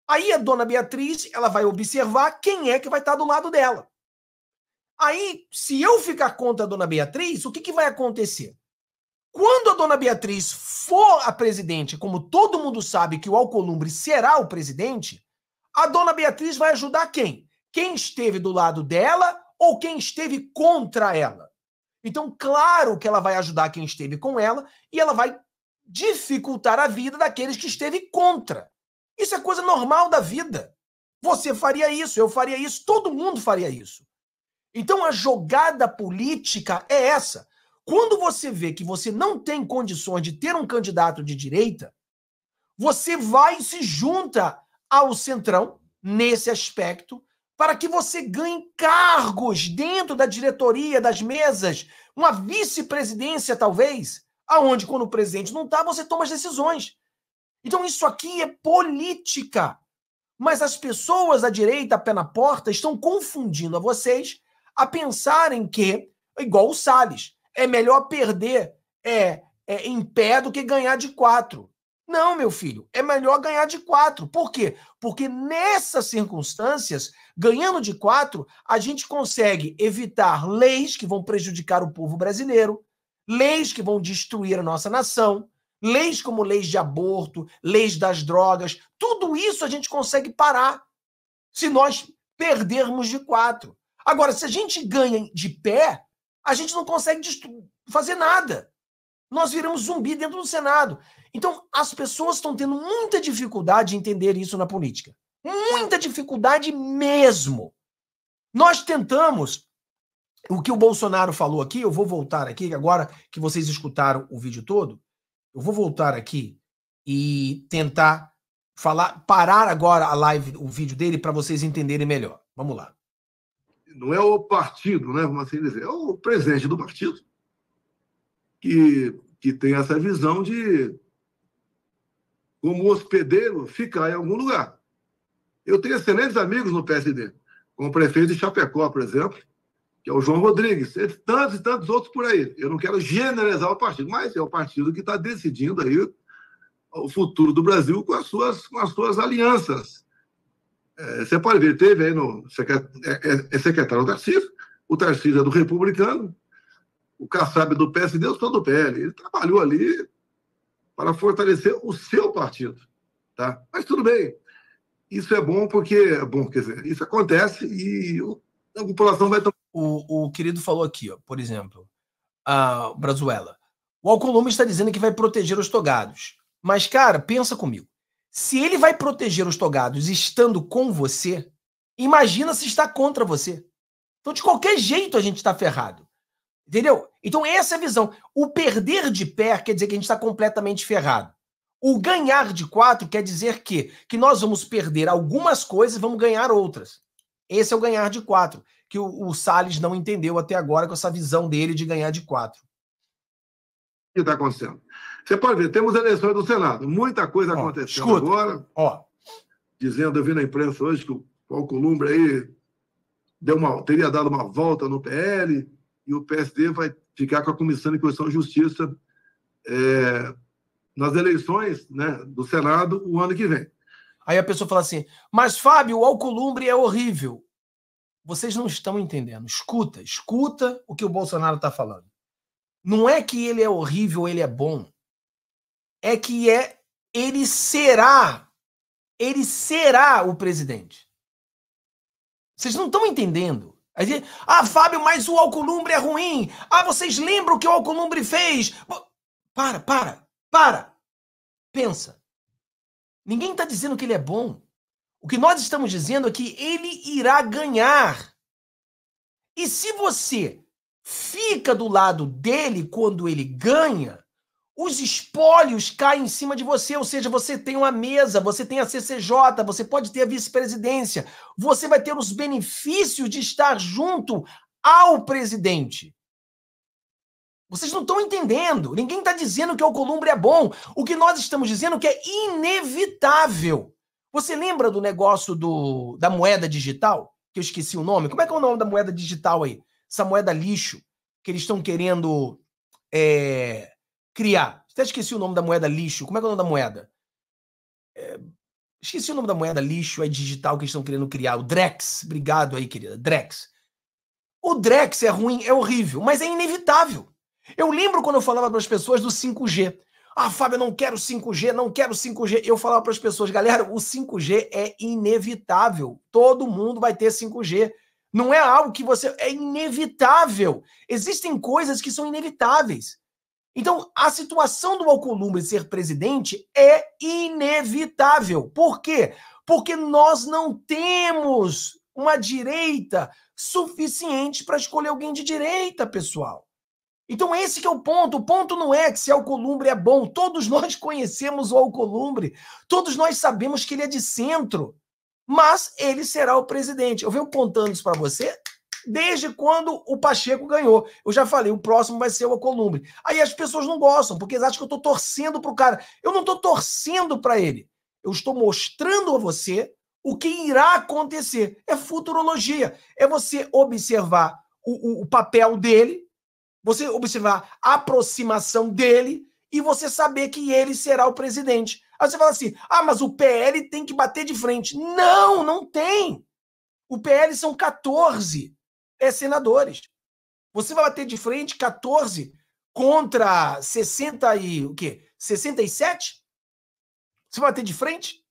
Aí a dona Beatriz, ela vai observar quem é que vai estar tá do lado dela. Aí, se eu ficar contra a dona Beatriz, o que, que vai acontecer? Quando a dona Beatriz for a presidente, como todo mundo sabe que o Alcolumbre será o presidente, a dona Beatriz vai ajudar quem? Quem esteve do lado dela ou quem esteve contra ela. Então, claro que ela vai ajudar quem esteve com ela e ela vai dificultar a vida daqueles que esteve contra. Isso é coisa normal da vida. Você faria isso, eu faria isso, todo mundo faria isso. Então a jogada política é essa. Quando você vê que você não tem condições de ter um candidato de direita, você vai e se junta ao centrão nesse aspecto para que você ganhe cargos dentro da diretoria, das mesas, uma vice-presidência, talvez, aonde, quando o presidente não está, você toma as decisões. Então, isso aqui é política. Mas as pessoas à direita, pé na porta, estão confundindo a vocês a pensarem que, igual o Salles, é melhor perder é, é, em pé do que ganhar de quatro. Não, meu filho, é melhor ganhar de quatro. Por quê? Porque nessas circunstâncias, ganhando de quatro, a gente consegue evitar leis que vão prejudicar o povo brasileiro, leis que vão destruir a nossa nação, leis como leis de aborto, leis das drogas. Tudo isso a gente consegue parar se nós perdermos de quatro. Agora, se a gente ganha de pé, a gente não consegue fazer nada. Nós viramos zumbi dentro do Senado. Então, as pessoas estão tendo muita dificuldade de entender isso na política. Muita dificuldade mesmo. Nós tentamos. O que o Bolsonaro falou aqui, eu vou voltar aqui, agora que vocês escutaram o vídeo todo, eu vou voltar aqui e tentar falar, parar agora a live, o vídeo dele, para vocês entenderem melhor. Vamos lá. Não é o partido, né? Vamos assim dizer, é o presidente do partido que, que tem essa visão de, como hospedeiro, ficar em algum lugar. Eu tenho excelentes amigos no PSD, como o prefeito de Chapecó, por exemplo, que é o João Rodrigues, entre tantos e tantos outros por aí. Eu não quero generalizar o partido, mas é o partido que está decidindo aí o futuro do Brasil com as suas, com as suas alianças. É, você pode ver, teve aí no é, é, é secretário Tarcísio, o Tarcísio é do republicano, o Kassab do PSD, eu sou do PL. Ele trabalhou ali para fortalecer o seu partido. Tá? Mas tudo bem. Isso é bom porque, bom, quer dizer, isso acontece e a população vai tomar. O, o querido falou aqui, ó, por exemplo, a Brazuela. O Alcolumbre está dizendo que vai proteger os togados. Mas, cara, pensa comigo. Se ele vai proteger os togados estando com você, imagina se está contra você. Então, de qualquer jeito, a gente está ferrado. Entendeu? Então, essa é a visão. O perder de pé quer dizer que a gente está completamente ferrado. O ganhar de quatro quer dizer que, que nós vamos perder algumas coisas e vamos ganhar outras. Esse é o ganhar de quatro, que o, o Salles não entendeu até agora com essa visão dele de ganhar de quatro. O que está acontecendo? Você pode ver, temos eleições do Senado, muita coisa ó, acontecendo escuta, agora. Ó. Dizendo, eu vi na imprensa hoje que o Columbre aí deu uma, teria dado uma volta no PL e o PSD vai ficar com a Comissão de Constituição e Justiça é, nas eleições né, do Senado o ano que vem. Aí a pessoa fala assim, mas Fábio, o Alcolumbre é horrível. Vocês não estão entendendo. Escuta, escuta o que o Bolsonaro está falando. Não é que ele é horrível, ele é bom. É que é ele será, ele será o presidente. Vocês não estão entendendo. Aí, ah, Fábio, mas o Alcolumbre é ruim. Ah, vocês lembram o que o Alcolumbre fez? Para, para, para. Pensa. Ninguém está dizendo que ele é bom. O que nós estamos dizendo é que ele irá ganhar. E se você fica do lado dele quando ele ganha, os espólios caem em cima de você, ou seja, você tem uma mesa, você tem a CCJ, você pode ter a vice-presidência, você vai ter os benefícios de estar junto ao presidente. Vocês não estão entendendo. Ninguém está dizendo que o Alcolumbre é bom. O que nós estamos dizendo é que é inevitável. Você lembra do negócio do, da moeda digital? Que eu esqueci o nome. Como é que é o nome da moeda digital aí? Essa moeda lixo que eles estão querendo. É criar. Até esqueci o nome da moeda lixo. Como é, é o nome da moeda? É... Esqueci o nome da moeda lixo, é digital que estão querendo criar. O Drex. Obrigado aí, querida. Drex. O Drex é ruim, é horrível, mas é inevitável. Eu lembro quando eu falava para as pessoas do 5G. Ah, Fábio, eu não quero 5G, não quero 5G. Eu falava para as pessoas, galera, o 5G é inevitável. Todo mundo vai ter 5G. Não é algo que você. É inevitável. Existem coisas que são inevitáveis. Então, a situação do Alcolumbre ser presidente é inevitável. Por quê? Porque nós não temos uma direita suficiente para escolher alguém de direita, pessoal. Então esse é o ponto. O ponto não é que se Alcolumbre é bom. Todos nós conhecemos o Alcolumbre. Todos nós sabemos que ele é de centro. Mas ele será o presidente. Eu venho contando isso para você desde quando o Pacheco ganhou. Eu já falei, o próximo vai ser o Columbre. Aí as pessoas não gostam, porque acham que eu estou torcendo para o cara. Eu não estou torcendo para ele. Eu estou mostrando a você o que irá acontecer. É futurologia. É você observar o, o, o papel dele, você observar a aproximação dele e você saber que ele será o presidente. Aí você fala assim: ah, mas o PL tem que bater de frente. Não, não tem. O PL são 14 é, senadores. Você vai bater de frente 14 contra 60 e o quê? 67? Você vai bater de frente?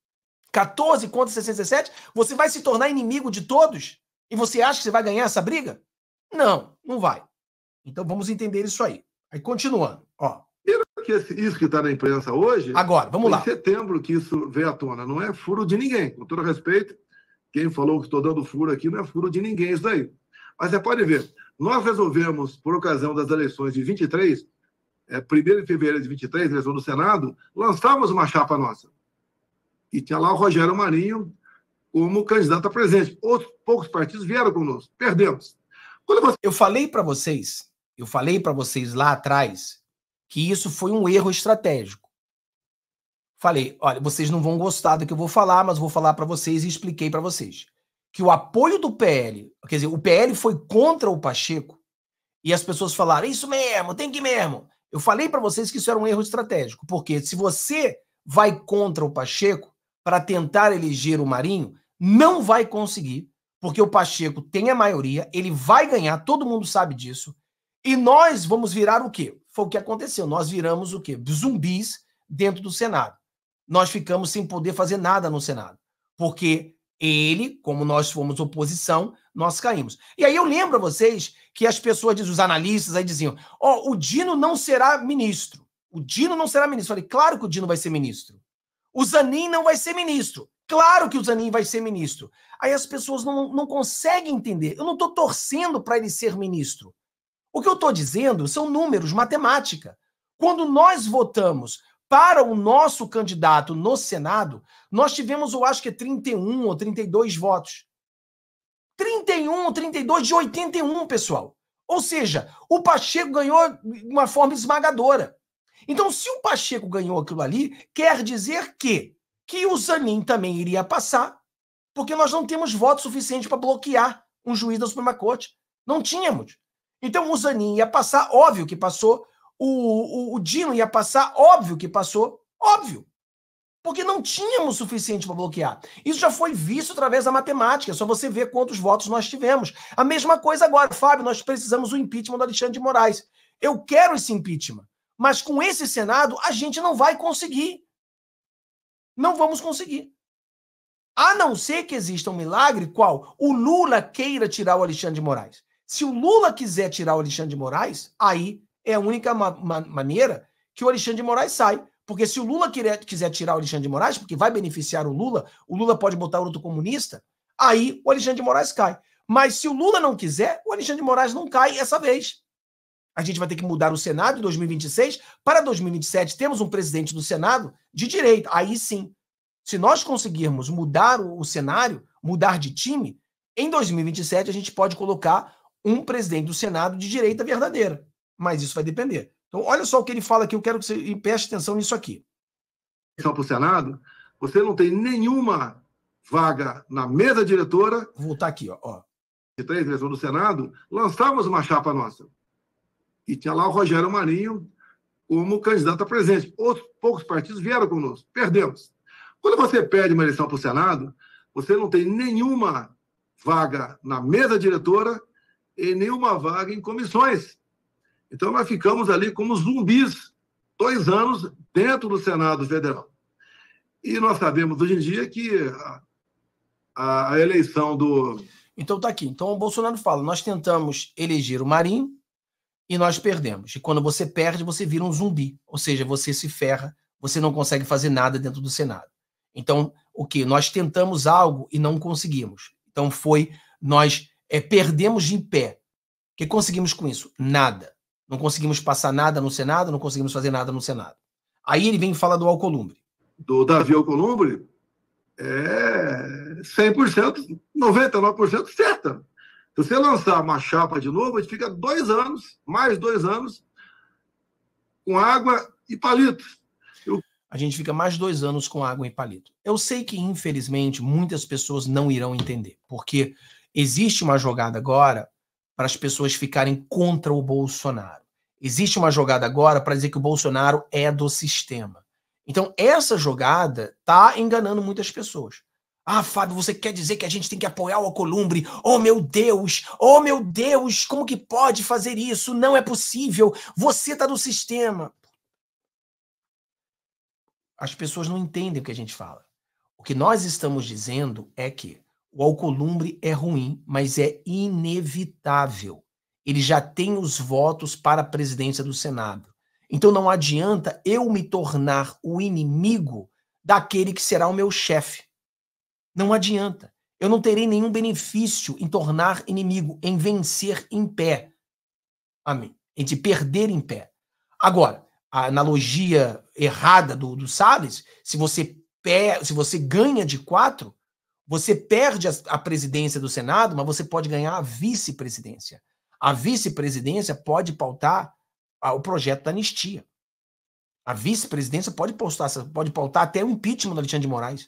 14 contra 67? Você vai se tornar inimigo de todos? E você acha que você vai ganhar essa briga? Não, não vai. Então vamos entender isso aí. Aí continuando, ó. Que isso que está na imprensa hoje. Agora, vamos lá. Em setembro que isso veio à tona. Não é furo de ninguém. Com todo respeito, quem falou que estou dando furo aqui não é furo de ninguém, isso daí. Mas você pode ver, nós resolvemos, por ocasião das eleições de 23, é, 1 de fevereiro de 23, eleição do Senado, lançávamos uma chapa nossa. E tinha lá o Rogério Marinho como candidato a presidente. Outros poucos partidos vieram conosco, perdemos. Você... Eu falei para vocês, eu falei para vocês lá atrás que isso foi um erro estratégico. Falei, olha, vocês não vão gostar do que eu vou falar, mas vou falar para vocês e expliquei para vocês que o apoio do PL, quer dizer, o PL foi contra o Pacheco e as pessoas falaram: isso mesmo, tem que mesmo. Eu falei para vocês que isso era um erro estratégico, porque se você vai contra o Pacheco para tentar eleger o Marinho, não vai conseguir, porque o Pacheco tem a maioria, ele vai ganhar, todo mundo sabe disso. E nós vamos virar o quê? Foi o que aconteceu. Nós viramos o quê? Zumbis dentro do Senado. Nós ficamos sem poder fazer nada no Senado, porque ele, como nós fomos oposição, nós caímos. E aí eu lembro a vocês que as pessoas, os analistas aí diziam: Ó, oh, o Dino não será ministro. O Dino não será ministro. Eu falei, claro que o Dino vai ser ministro. O Zanin não vai ser ministro. Claro que o Zanin vai ser ministro. Aí as pessoas não, não conseguem entender. Eu não estou torcendo para ele ser ministro. O que eu estou dizendo são números, matemática. Quando nós votamos para o nosso candidato no Senado, nós tivemos, eu acho que é 31 ou 32 votos. 31 ou 32 de 81, pessoal. Ou seja, o Pacheco ganhou de uma forma esmagadora. Então, se o Pacheco ganhou aquilo ali, quer dizer que, que o Zanin também iria passar, porque nós não temos voto suficiente para bloquear um juiz da Suprema Corte. Não tínhamos. Então, o Zanin ia passar, óbvio que passou, o, o, o Dino ia passar, óbvio que passou, óbvio. Porque não tínhamos o suficiente para bloquear. Isso já foi visto através da matemática, é só você ver quantos votos nós tivemos. A mesma coisa agora, Fábio, nós precisamos do impeachment do Alexandre de Moraes. Eu quero esse impeachment, mas com esse Senado a gente não vai conseguir. Não vamos conseguir. A não ser que exista um milagre, qual? O Lula queira tirar o Alexandre de Moraes. Se o Lula quiser tirar o Alexandre de Moraes, aí é a única ma ma maneira que o Alexandre de Moraes sai. Porque se o Lula querer, quiser tirar o Alexandre de Moraes, porque vai beneficiar o Lula, o Lula pode botar outro comunista, aí o Alexandre de Moraes cai. Mas se o Lula não quiser, o Alexandre de Moraes não cai essa vez. A gente vai ter que mudar o Senado em 2026 para 2027. Temos um presidente do Senado de direita. Aí sim. Se nós conseguirmos mudar o, o cenário, mudar de time, em 2027 a gente pode colocar um presidente do Senado de direita verdadeira mas isso vai depender. Então, olha só o que ele fala aqui, eu quero que você preste atenção nisso aqui. Para o Senado, você não tem nenhuma vaga na mesa diretora. Vou voltar aqui, ó. ó. De três direção do Senado, lançávamos uma chapa nossa. E tinha lá o Rogério Marinho como candidato a presidente. Outros poucos partidos vieram conosco, perdemos. Quando você pede uma eleição para o Senado, você não tem nenhuma vaga na mesa diretora e nenhuma vaga em comissões então, nós ficamos ali como zumbis, dois anos dentro do Senado Federal. E nós sabemos hoje em dia que a, a eleição do. Então, tá aqui. Então, o Bolsonaro fala: nós tentamos eleger o Marinho e nós perdemos. E quando você perde, você vira um zumbi, ou seja, você se ferra, você não consegue fazer nada dentro do Senado. Então, o que? Nós tentamos algo e não conseguimos. Então, foi, nós é, perdemos de pé. O que conseguimos com isso? Nada. Não conseguimos passar nada no Senado, não conseguimos fazer nada no Senado. Aí ele vem e fala do Alcolumbre. Do Davi Alcolumbre? É 100%, 99% certa. Se você lançar uma chapa de novo, a gente fica dois anos, mais dois anos, com água e palito. Eu... A gente fica mais dois anos com água e palito. Eu sei que, infelizmente, muitas pessoas não irão entender, porque existe uma jogada agora para as pessoas ficarem contra o Bolsonaro. Existe uma jogada agora para dizer que o Bolsonaro é do sistema. Então, essa jogada está enganando muitas pessoas. Ah, Fábio, você quer dizer que a gente tem que apoiar o Alcolumbre? Oh, meu Deus! Oh, meu Deus! Como que pode fazer isso? Não é possível! Você está do sistema! As pessoas não entendem o que a gente fala. O que nós estamos dizendo é que o Alcolumbre é ruim, mas é inevitável. Ele já tem os votos para a presidência do Senado. Então não adianta eu me tornar o inimigo daquele que será o meu chefe. Não adianta. Eu não terei nenhum benefício em tornar inimigo, em vencer em pé. Amém. Em te perder em pé. Agora, a analogia errada do, do Salles, se você, pé, se você ganha de quatro, você perde a presidência do Senado, mas você pode ganhar a vice-presidência. A vice-presidência pode pautar ah, o projeto da anistia. A vice-presidência pode, pode pautar até o impeachment do Alexandre de Moraes.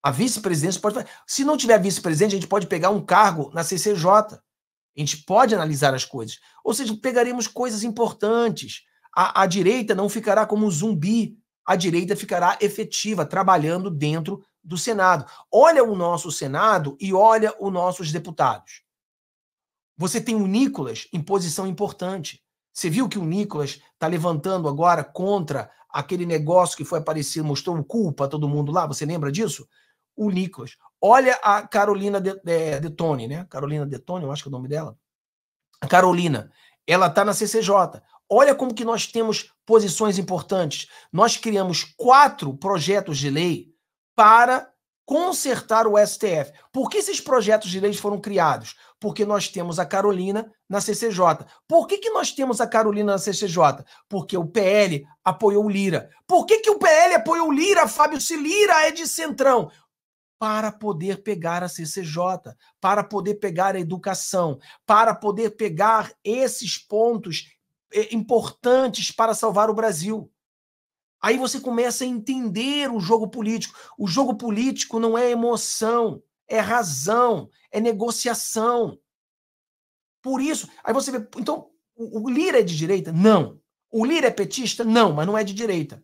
A vice-presidência pode. Se não tiver vice-presidente, a gente pode pegar um cargo na CCJ. A gente pode analisar as coisas. Ou seja, pegaremos coisas importantes. A, a direita não ficará como um zumbi. A direita ficará efetiva, trabalhando dentro do Senado. Olha o nosso Senado e olha os nossos deputados. Você tem o Nicolas em posição importante. Você viu que o Nicolas está levantando agora contra aquele negócio que foi aparecido, mostrou culpa a todo mundo lá? Você lembra disso? O Nicolas. Olha a Carolina Detone, né? Carolina Detone, eu acho que é o nome dela. A Carolina, ela está na CCJ. Olha como que nós temos posições importantes. Nós criamos quatro projetos de lei para consertar o STF. Por que esses projetos de leis foram criados? Porque nós temos a Carolina na CCJ. Por que, que nós temos a Carolina na CCJ? Porque o PL apoiou o Lira. Por que, que o PL apoiou o Lira? Fábio, se Lira é de centrão. Para poder pegar a CCJ, para poder pegar a educação, para poder pegar esses pontos eh, importantes para salvar o Brasil. Aí você começa a entender o jogo político. O jogo político não é emoção, é razão, é negociação. Por isso, aí você vê, então, o, Lira é de direita? Não. O Lira é petista? Não, mas não é de direita.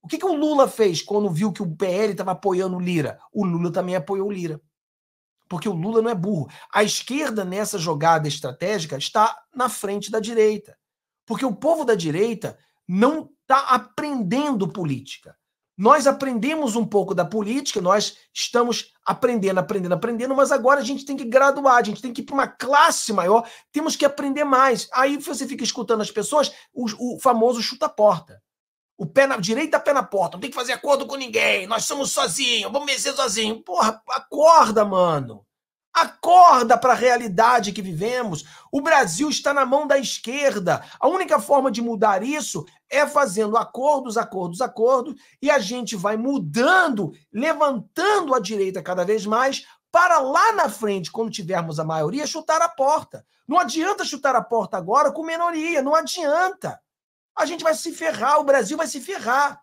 O que, que o Lula fez quando viu que o PL estava apoiando o Lira? O Lula também apoiou o Lira. Porque o Lula não é burro. A esquerda, nessa jogada estratégica, está na frente da direita. Porque o povo da direita não está aprendendo política. Nós aprendemos um pouco da política, nós estamos aprendendo, aprendendo, aprendendo, mas agora a gente tem que graduar, a gente tem que ir para uma classe maior, temos que aprender mais. Aí você fica escutando as pessoas, o, o famoso chuta-porta. O pé na direita, pé na porta, não tem que fazer acordo com ninguém, nós somos sozinhos, vamos vencer sozinho. Porra, acorda, mano. Acorda para a realidade que vivemos. O Brasil está na mão da esquerda. A única forma de mudar isso é fazendo acordos, acordos, acordos, e a gente vai mudando, levantando a direita cada vez mais para lá na frente, quando tivermos a maioria, chutar a porta. Não adianta chutar a porta agora com minoria, não adianta. A gente vai se ferrar, o Brasil vai se ferrar.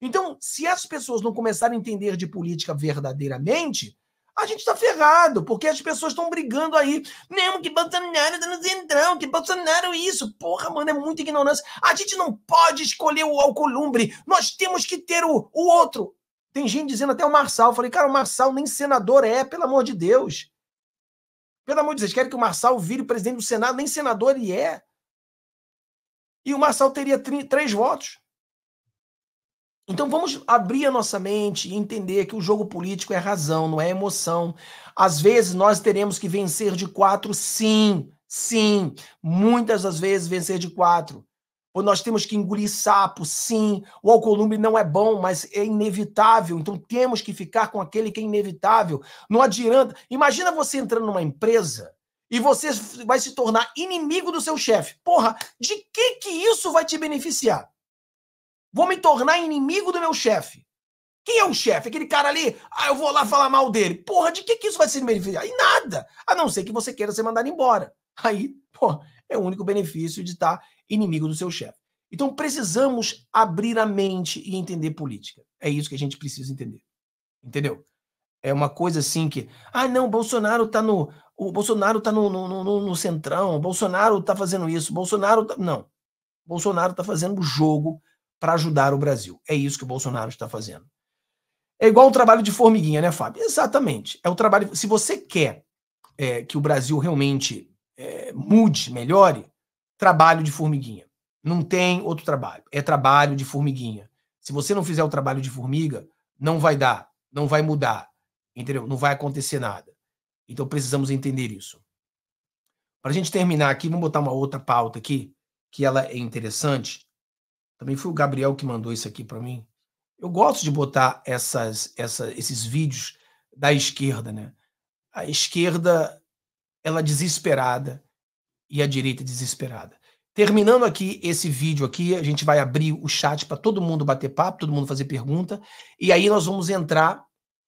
Então, se as pessoas não começarem a entender de política verdadeiramente, a gente está ferrado, porque as pessoas estão brigando aí. Mesmo que Bolsonaro tá no centrão, que Bolsonaro isso. Porra, mano, é muita ignorância. A gente não pode escolher o alcolumbre. Nós temos que ter o, o outro. Tem gente dizendo até o Marçal. falei, cara, o Marçal nem senador é, pelo amor de Deus. Pelo amor de Deus, querem que o Marçal vire presidente do Senado? Nem senador ele é. E o Marçal teria três votos. Então vamos abrir a nossa mente e entender que o jogo político é razão, não é emoção. Às vezes nós teremos que vencer de quatro, sim, sim. Muitas das vezes vencer de quatro. Ou nós temos que engolir sapo, sim. O alcolumbre não é bom, mas é inevitável. Então temos que ficar com aquele que é inevitável. Não adianta. Imagina você entrando numa empresa e você vai se tornar inimigo do seu chefe. Porra, de que que isso vai te beneficiar? Vou me tornar inimigo do meu chefe. Quem é o chefe? Aquele cara ali? Ah, eu vou lá falar mal dele. Porra, de que, que isso vai ser benefício? Aí nada. A não ser que você queira ser mandado embora. Aí, pô, é o único benefício de estar inimigo do seu chefe. Então precisamos abrir a mente e entender política. É isso que a gente precisa entender. Entendeu? É uma coisa assim que, ah, não, Bolsonaro tá no, o Bolsonaro tá no, no, no, no centrão, Bolsonaro tá fazendo isso, Bolsonaro tá... não. Bolsonaro tá fazendo jogo para ajudar o Brasil. É isso que o Bolsonaro está fazendo. É igual o trabalho de formiguinha, né, Fábio? Exatamente. É o trabalho. Se você quer é, que o Brasil realmente é, mude, melhore, trabalho de formiguinha. Não tem outro trabalho. É trabalho de formiguinha. Se você não fizer o trabalho de formiga, não vai dar, não vai mudar, entendeu? Não vai acontecer nada. Então precisamos entender isso. Para a gente terminar aqui, vamos botar uma outra pauta aqui, que ela é interessante. Também foi o Gabriel que mandou isso aqui para mim. Eu gosto de botar essas, essa, esses vídeos da esquerda, né? A esquerda, ela é desesperada e a direita é desesperada. Terminando aqui esse vídeo aqui, a gente vai abrir o chat para todo mundo bater papo, todo mundo fazer pergunta, e aí nós vamos entrar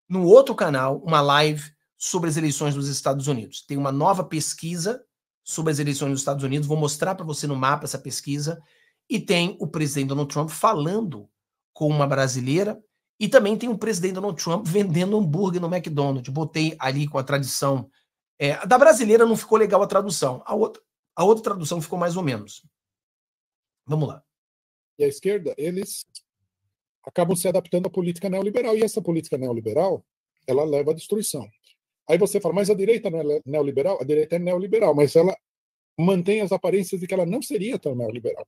no outro canal, uma live sobre as eleições dos Estados Unidos. Tem uma nova pesquisa sobre as eleições dos Estados Unidos, vou mostrar para você no mapa essa pesquisa e tem o presidente Donald Trump falando com uma brasileira. E também tem o presidente Donald Trump vendendo hambúrguer no McDonald's. Botei ali com a tradição. É, da brasileira não ficou legal a tradução. A outra, a outra tradução ficou mais ou menos. Vamos lá. E a esquerda, eles acabam se adaptando à política neoliberal. E essa política neoliberal, ela leva à destruição. Aí você fala, mas a direita não é neoliberal? A direita é neoliberal, mas ela mantém as aparências de que ela não seria tão neoliberal.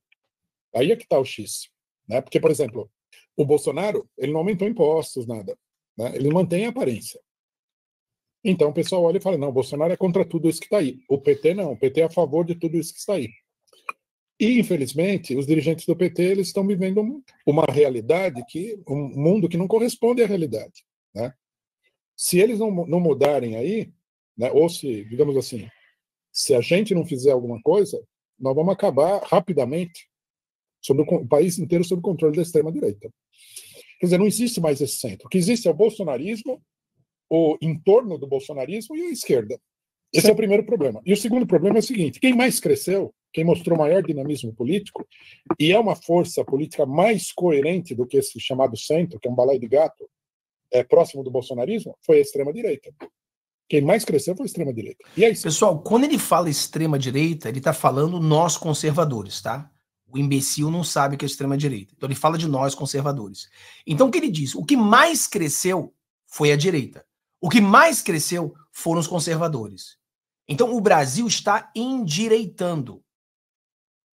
Aí é que está o X. Né? Porque, por exemplo, o Bolsonaro ele não aumentou impostos, nada. Né? Ele mantém a aparência. Então o pessoal olha e fala: não, o Bolsonaro é contra tudo isso que está aí. O PT não, o PT é a favor de tudo isso que está aí. E, infelizmente, os dirigentes do PT eles estão vivendo uma realidade que um mundo que não corresponde à realidade. Né? Se eles não, não mudarem aí, né, ou se, digamos assim, se a gente não fizer alguma coisa, nós vamos acabar rapidamente sobre o, o país inteiro sob controle da extrema-direita. Quer dizer, não existe mais esse centro. O que existe é o bolsonarismo, o entorno do bolsonarismo e a esquerda. Esse é o primeiro problema. E o segundo problema é o seguinte: quem mais cresceu, quem mostrou maior dinamismo político, e é uma força política mais coerente do que esse chamado centro, que é um balaio de gato, é, próximo do bolsonarismo, foi a extrema-direita. Quem mais cresceu foi a extrema-direita. E aí, Pessoal, quando ele fala extrema-direita, ele está falando nós conservadores, tá? O imbecil não sabe o que é extrema-direita. Então ele fala de nós, conservadores. Então o que ele diz? O que mais cresceu foi a direita. O que mais cresceu foram os conservadores. Então o Brasil está endireitando.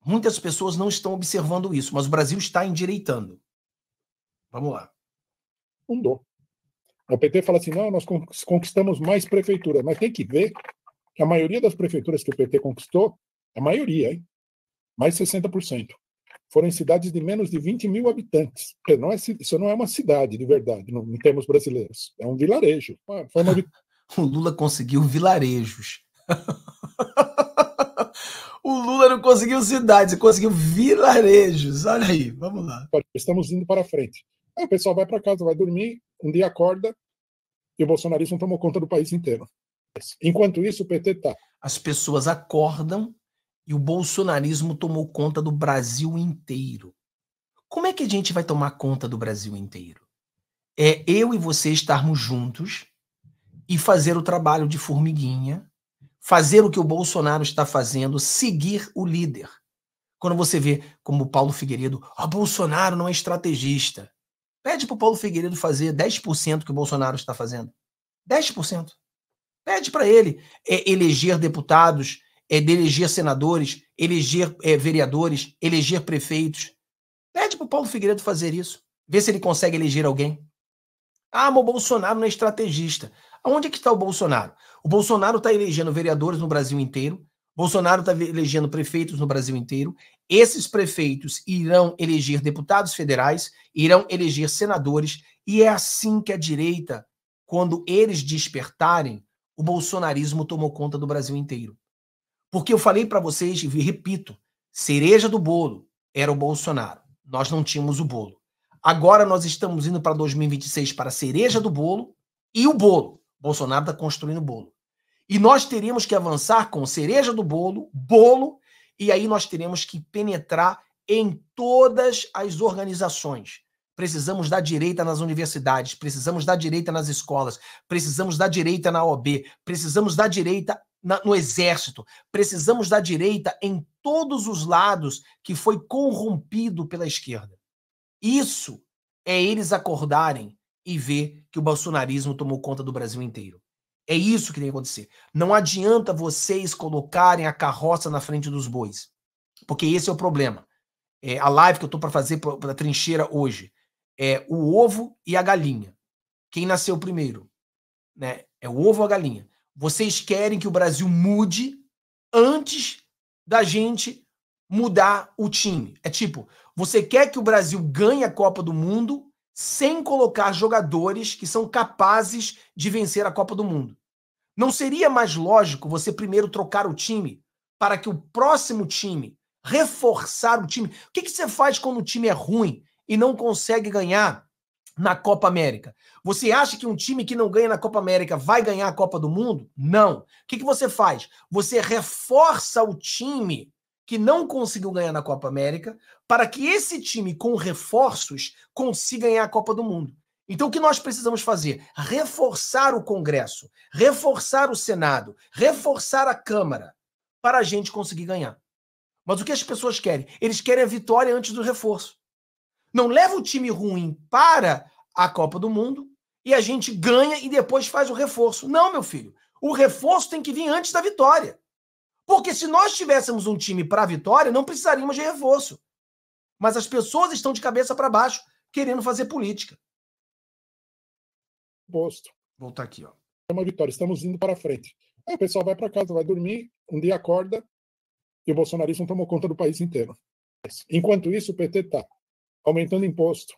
Muitas pessoas não estão observando isso, mas o Brasil está endireitando. Vamos lá. Mudou. O PT fala assim: não, nós conquistamos mais prefeituras, mas tem que ver que a maioria das prefeituras que o PT conquistou, a maioria, hein, mais 60%. Foram em cidades de menos de 20 mil habitantes. Não é, isso não é uma cidade, de verdade, no, em termos brasileiros. É um vilarejo. Foi uma... o Lula conseguiu vilarejos. o Lula não conseguiu cidades, conseguiu vilarejos. Olha aí, vamos lá. Estamos indo para frente. Aí o pessoal vai para casa, vai dormir, um dia acorda e o bolsonarismo tomou conta do país inteiro. Enquanto isso, o PT está As pessoas acordam e o bolsonarismo tomou conta do Brasil inteiro. Como é que a gente vai tomar conta do Brasil inteiro? É eu e você estarmos juntos e fazer o trabalho de formiguinha, fazer o que o Bolsonaro está fazendo, seguir o líder. Quando você vê como o Paulo Figueiredo, o oh, Bolsonaro não é estrategista. Pede para o Paulo Figueiredo fazer 10% que o Bolsonaro está fazendo. 10%. Pede para ele é, eleger deputados é, de eleger senadores, eleger é, vereadores, eleger prefeitos. Pede para o Paulo Figueiredo fazer isso. Vê se ele consegue eleger alguém. Ah, mas o Bolsonaro não é estrategista. Onde é que está o Bolsonaro? O Bolsonaro está elegendo vereadores no Brasil inteiro. Bolsonaro está elegendo prefeitos no Brasil inteiro. Esses prefeitos irão eleger deputados federais, irão eleger senadores, e é assim que a direita, quando eles despertarem, o bolsonarismo tomou conta do Brasil inteiro. Porque eu falei para vocês, e repito, cereja do bolo era o Bolsonaro. Nós não tínhamos o bolo. Agora nós estamos indo para 2026 para a cereja do bolo e o bolo. Bolsonaro está construindo o bolo. E nós teremos que avançar com cereja do bolo, bolo, e aí nós teremos que penetrar em todas as organizações. Precisamos da direita nas universidades, precisamos da direita nas escolas, precisamos da direita na OB, precisamos da direita na, no exército, precisamos da direita em todos os lados que foi corrompido pela esquerda. Isso é eles acordarem e ver que o bolsonarismo tomou conta do Brasil inteiro. É isso que tem que acontecer. Não adianta vocês colocarem a carroça na frente dos bois, porque esse é o problema. É, a live que eu estou para fazer para trincheira hoje é o ovo e a galinha. Quem nasceu primeiro? Né? É o ovo ou a galinha? Vocês querem que o Brasil mude antes da gente mudar o time. É tipo, você quer que o Brasil ganhe a Copa do Mundo sem colocar jogadores que são capazes de vencer a Copa do Mundo. Não seria mais lógico você primeiro trocar o time para que o próximo time reforçar o time? O que, que você faz quando o time é ruim e não consegue ganhar na Copa América. Você acha que um time que não ganha na Copa América vai ganhar a Copa do Mundo? Não. O que, que você faz? Você reforça o time que não conseguiu ganhar na Copa América para que esse time, com reforços, consiga ganhar a Copa do Mundo. Então, o que nós precisamos fazer? Reforçar o Congresso, reforçar o Senado, reforçar a Câmara, para a gente conseguir ganhar. Mas o que as pessoas querem? Eles querem a vitória antes do reforço não leva o time ruim para a Copa do Mundo e a gente ganha e depois faz o reforço. Não, meu filho. O reforço tem que vir antes da vitória. Porque se nós tivéssemos um time para a vitória, não precisaríamos de reforço. Mas as pessoas estão de cabeça para baixo querendo fazer política. Posto. Voltar aqui, ó. É uma vitória, estamos indo para frente. Aí o pessoal vai para casa, vai dormir, um dia acorda e o bolsonarismo tomou conta do país inteiro. Enquanto isso, o PT tá aumentando imposto,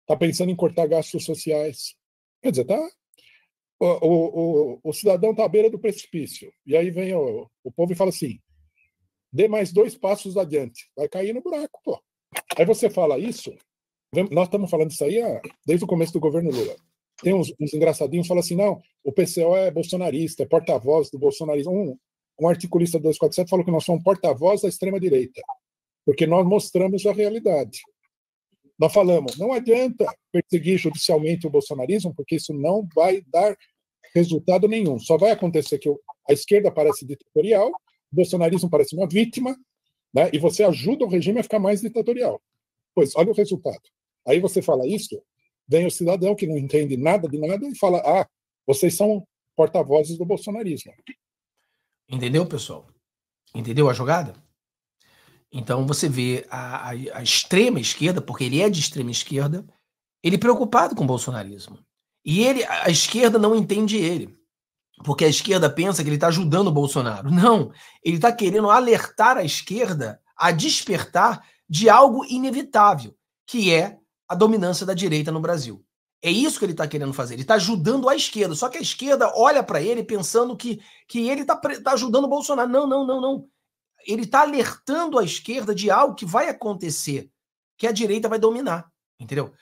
está pensando em cortar gastos sociais. Quer dizer, tá, o, o, o cidadão está à beira do precipício. E aí vem o, o povo e fala assim: dê mais dois passos adiante, vai cair no buraco, pô. Aí você fala isso, nós estamos falando isso aí desde o começo do governo Lula. Tem uns, uns engraçadinhos que falam assim: não, o PCO é bolsonarista, é porta-voz do bolsonarismo. Um, um articulista do 247 falou que nós somos porta-voz da extrema-direita, porque nós mostramos a realidade. Nós falamos, não adianta perseguir judicialmente o bolsonarismo, porque isso não vai dar resultado nenhum. Só vai acontecer que a esquerda parece ditatorial, o bolsonarismo parece uma vítima, né? e você ajuda o regime a ficar mais ditatorial. Pois, olha o resultado. Aí você fala isso, vem o cidadão que não entende nada de nada e fala: ah, vocês são porta-vozes do bolsonarismo. Entendeu, pessoal? Entendeu a jogada? Então você vê a, a, a, extrema esquerda, porque ele é de extrema esquerda, ele é preocupado com o bolsonarismo. E ele, a esquerda não entende ele, porque a esquerda pensa que ele está ajudando o Bolsonaro. Não, ele está querendo alertar a esquerda a despertar de algo inevitável, que é a dominância da direita no Brasil. É isso que ele está querendo fazer. Ele está ajudando a esquerda. Só que a esquerda olha para ele pensando que, que ele está tá ajudando o Bolsonaro. Não, não, não, não ele está alertando a esquerda de algo que vai acontecer, que a direita vai dominar, entendeu?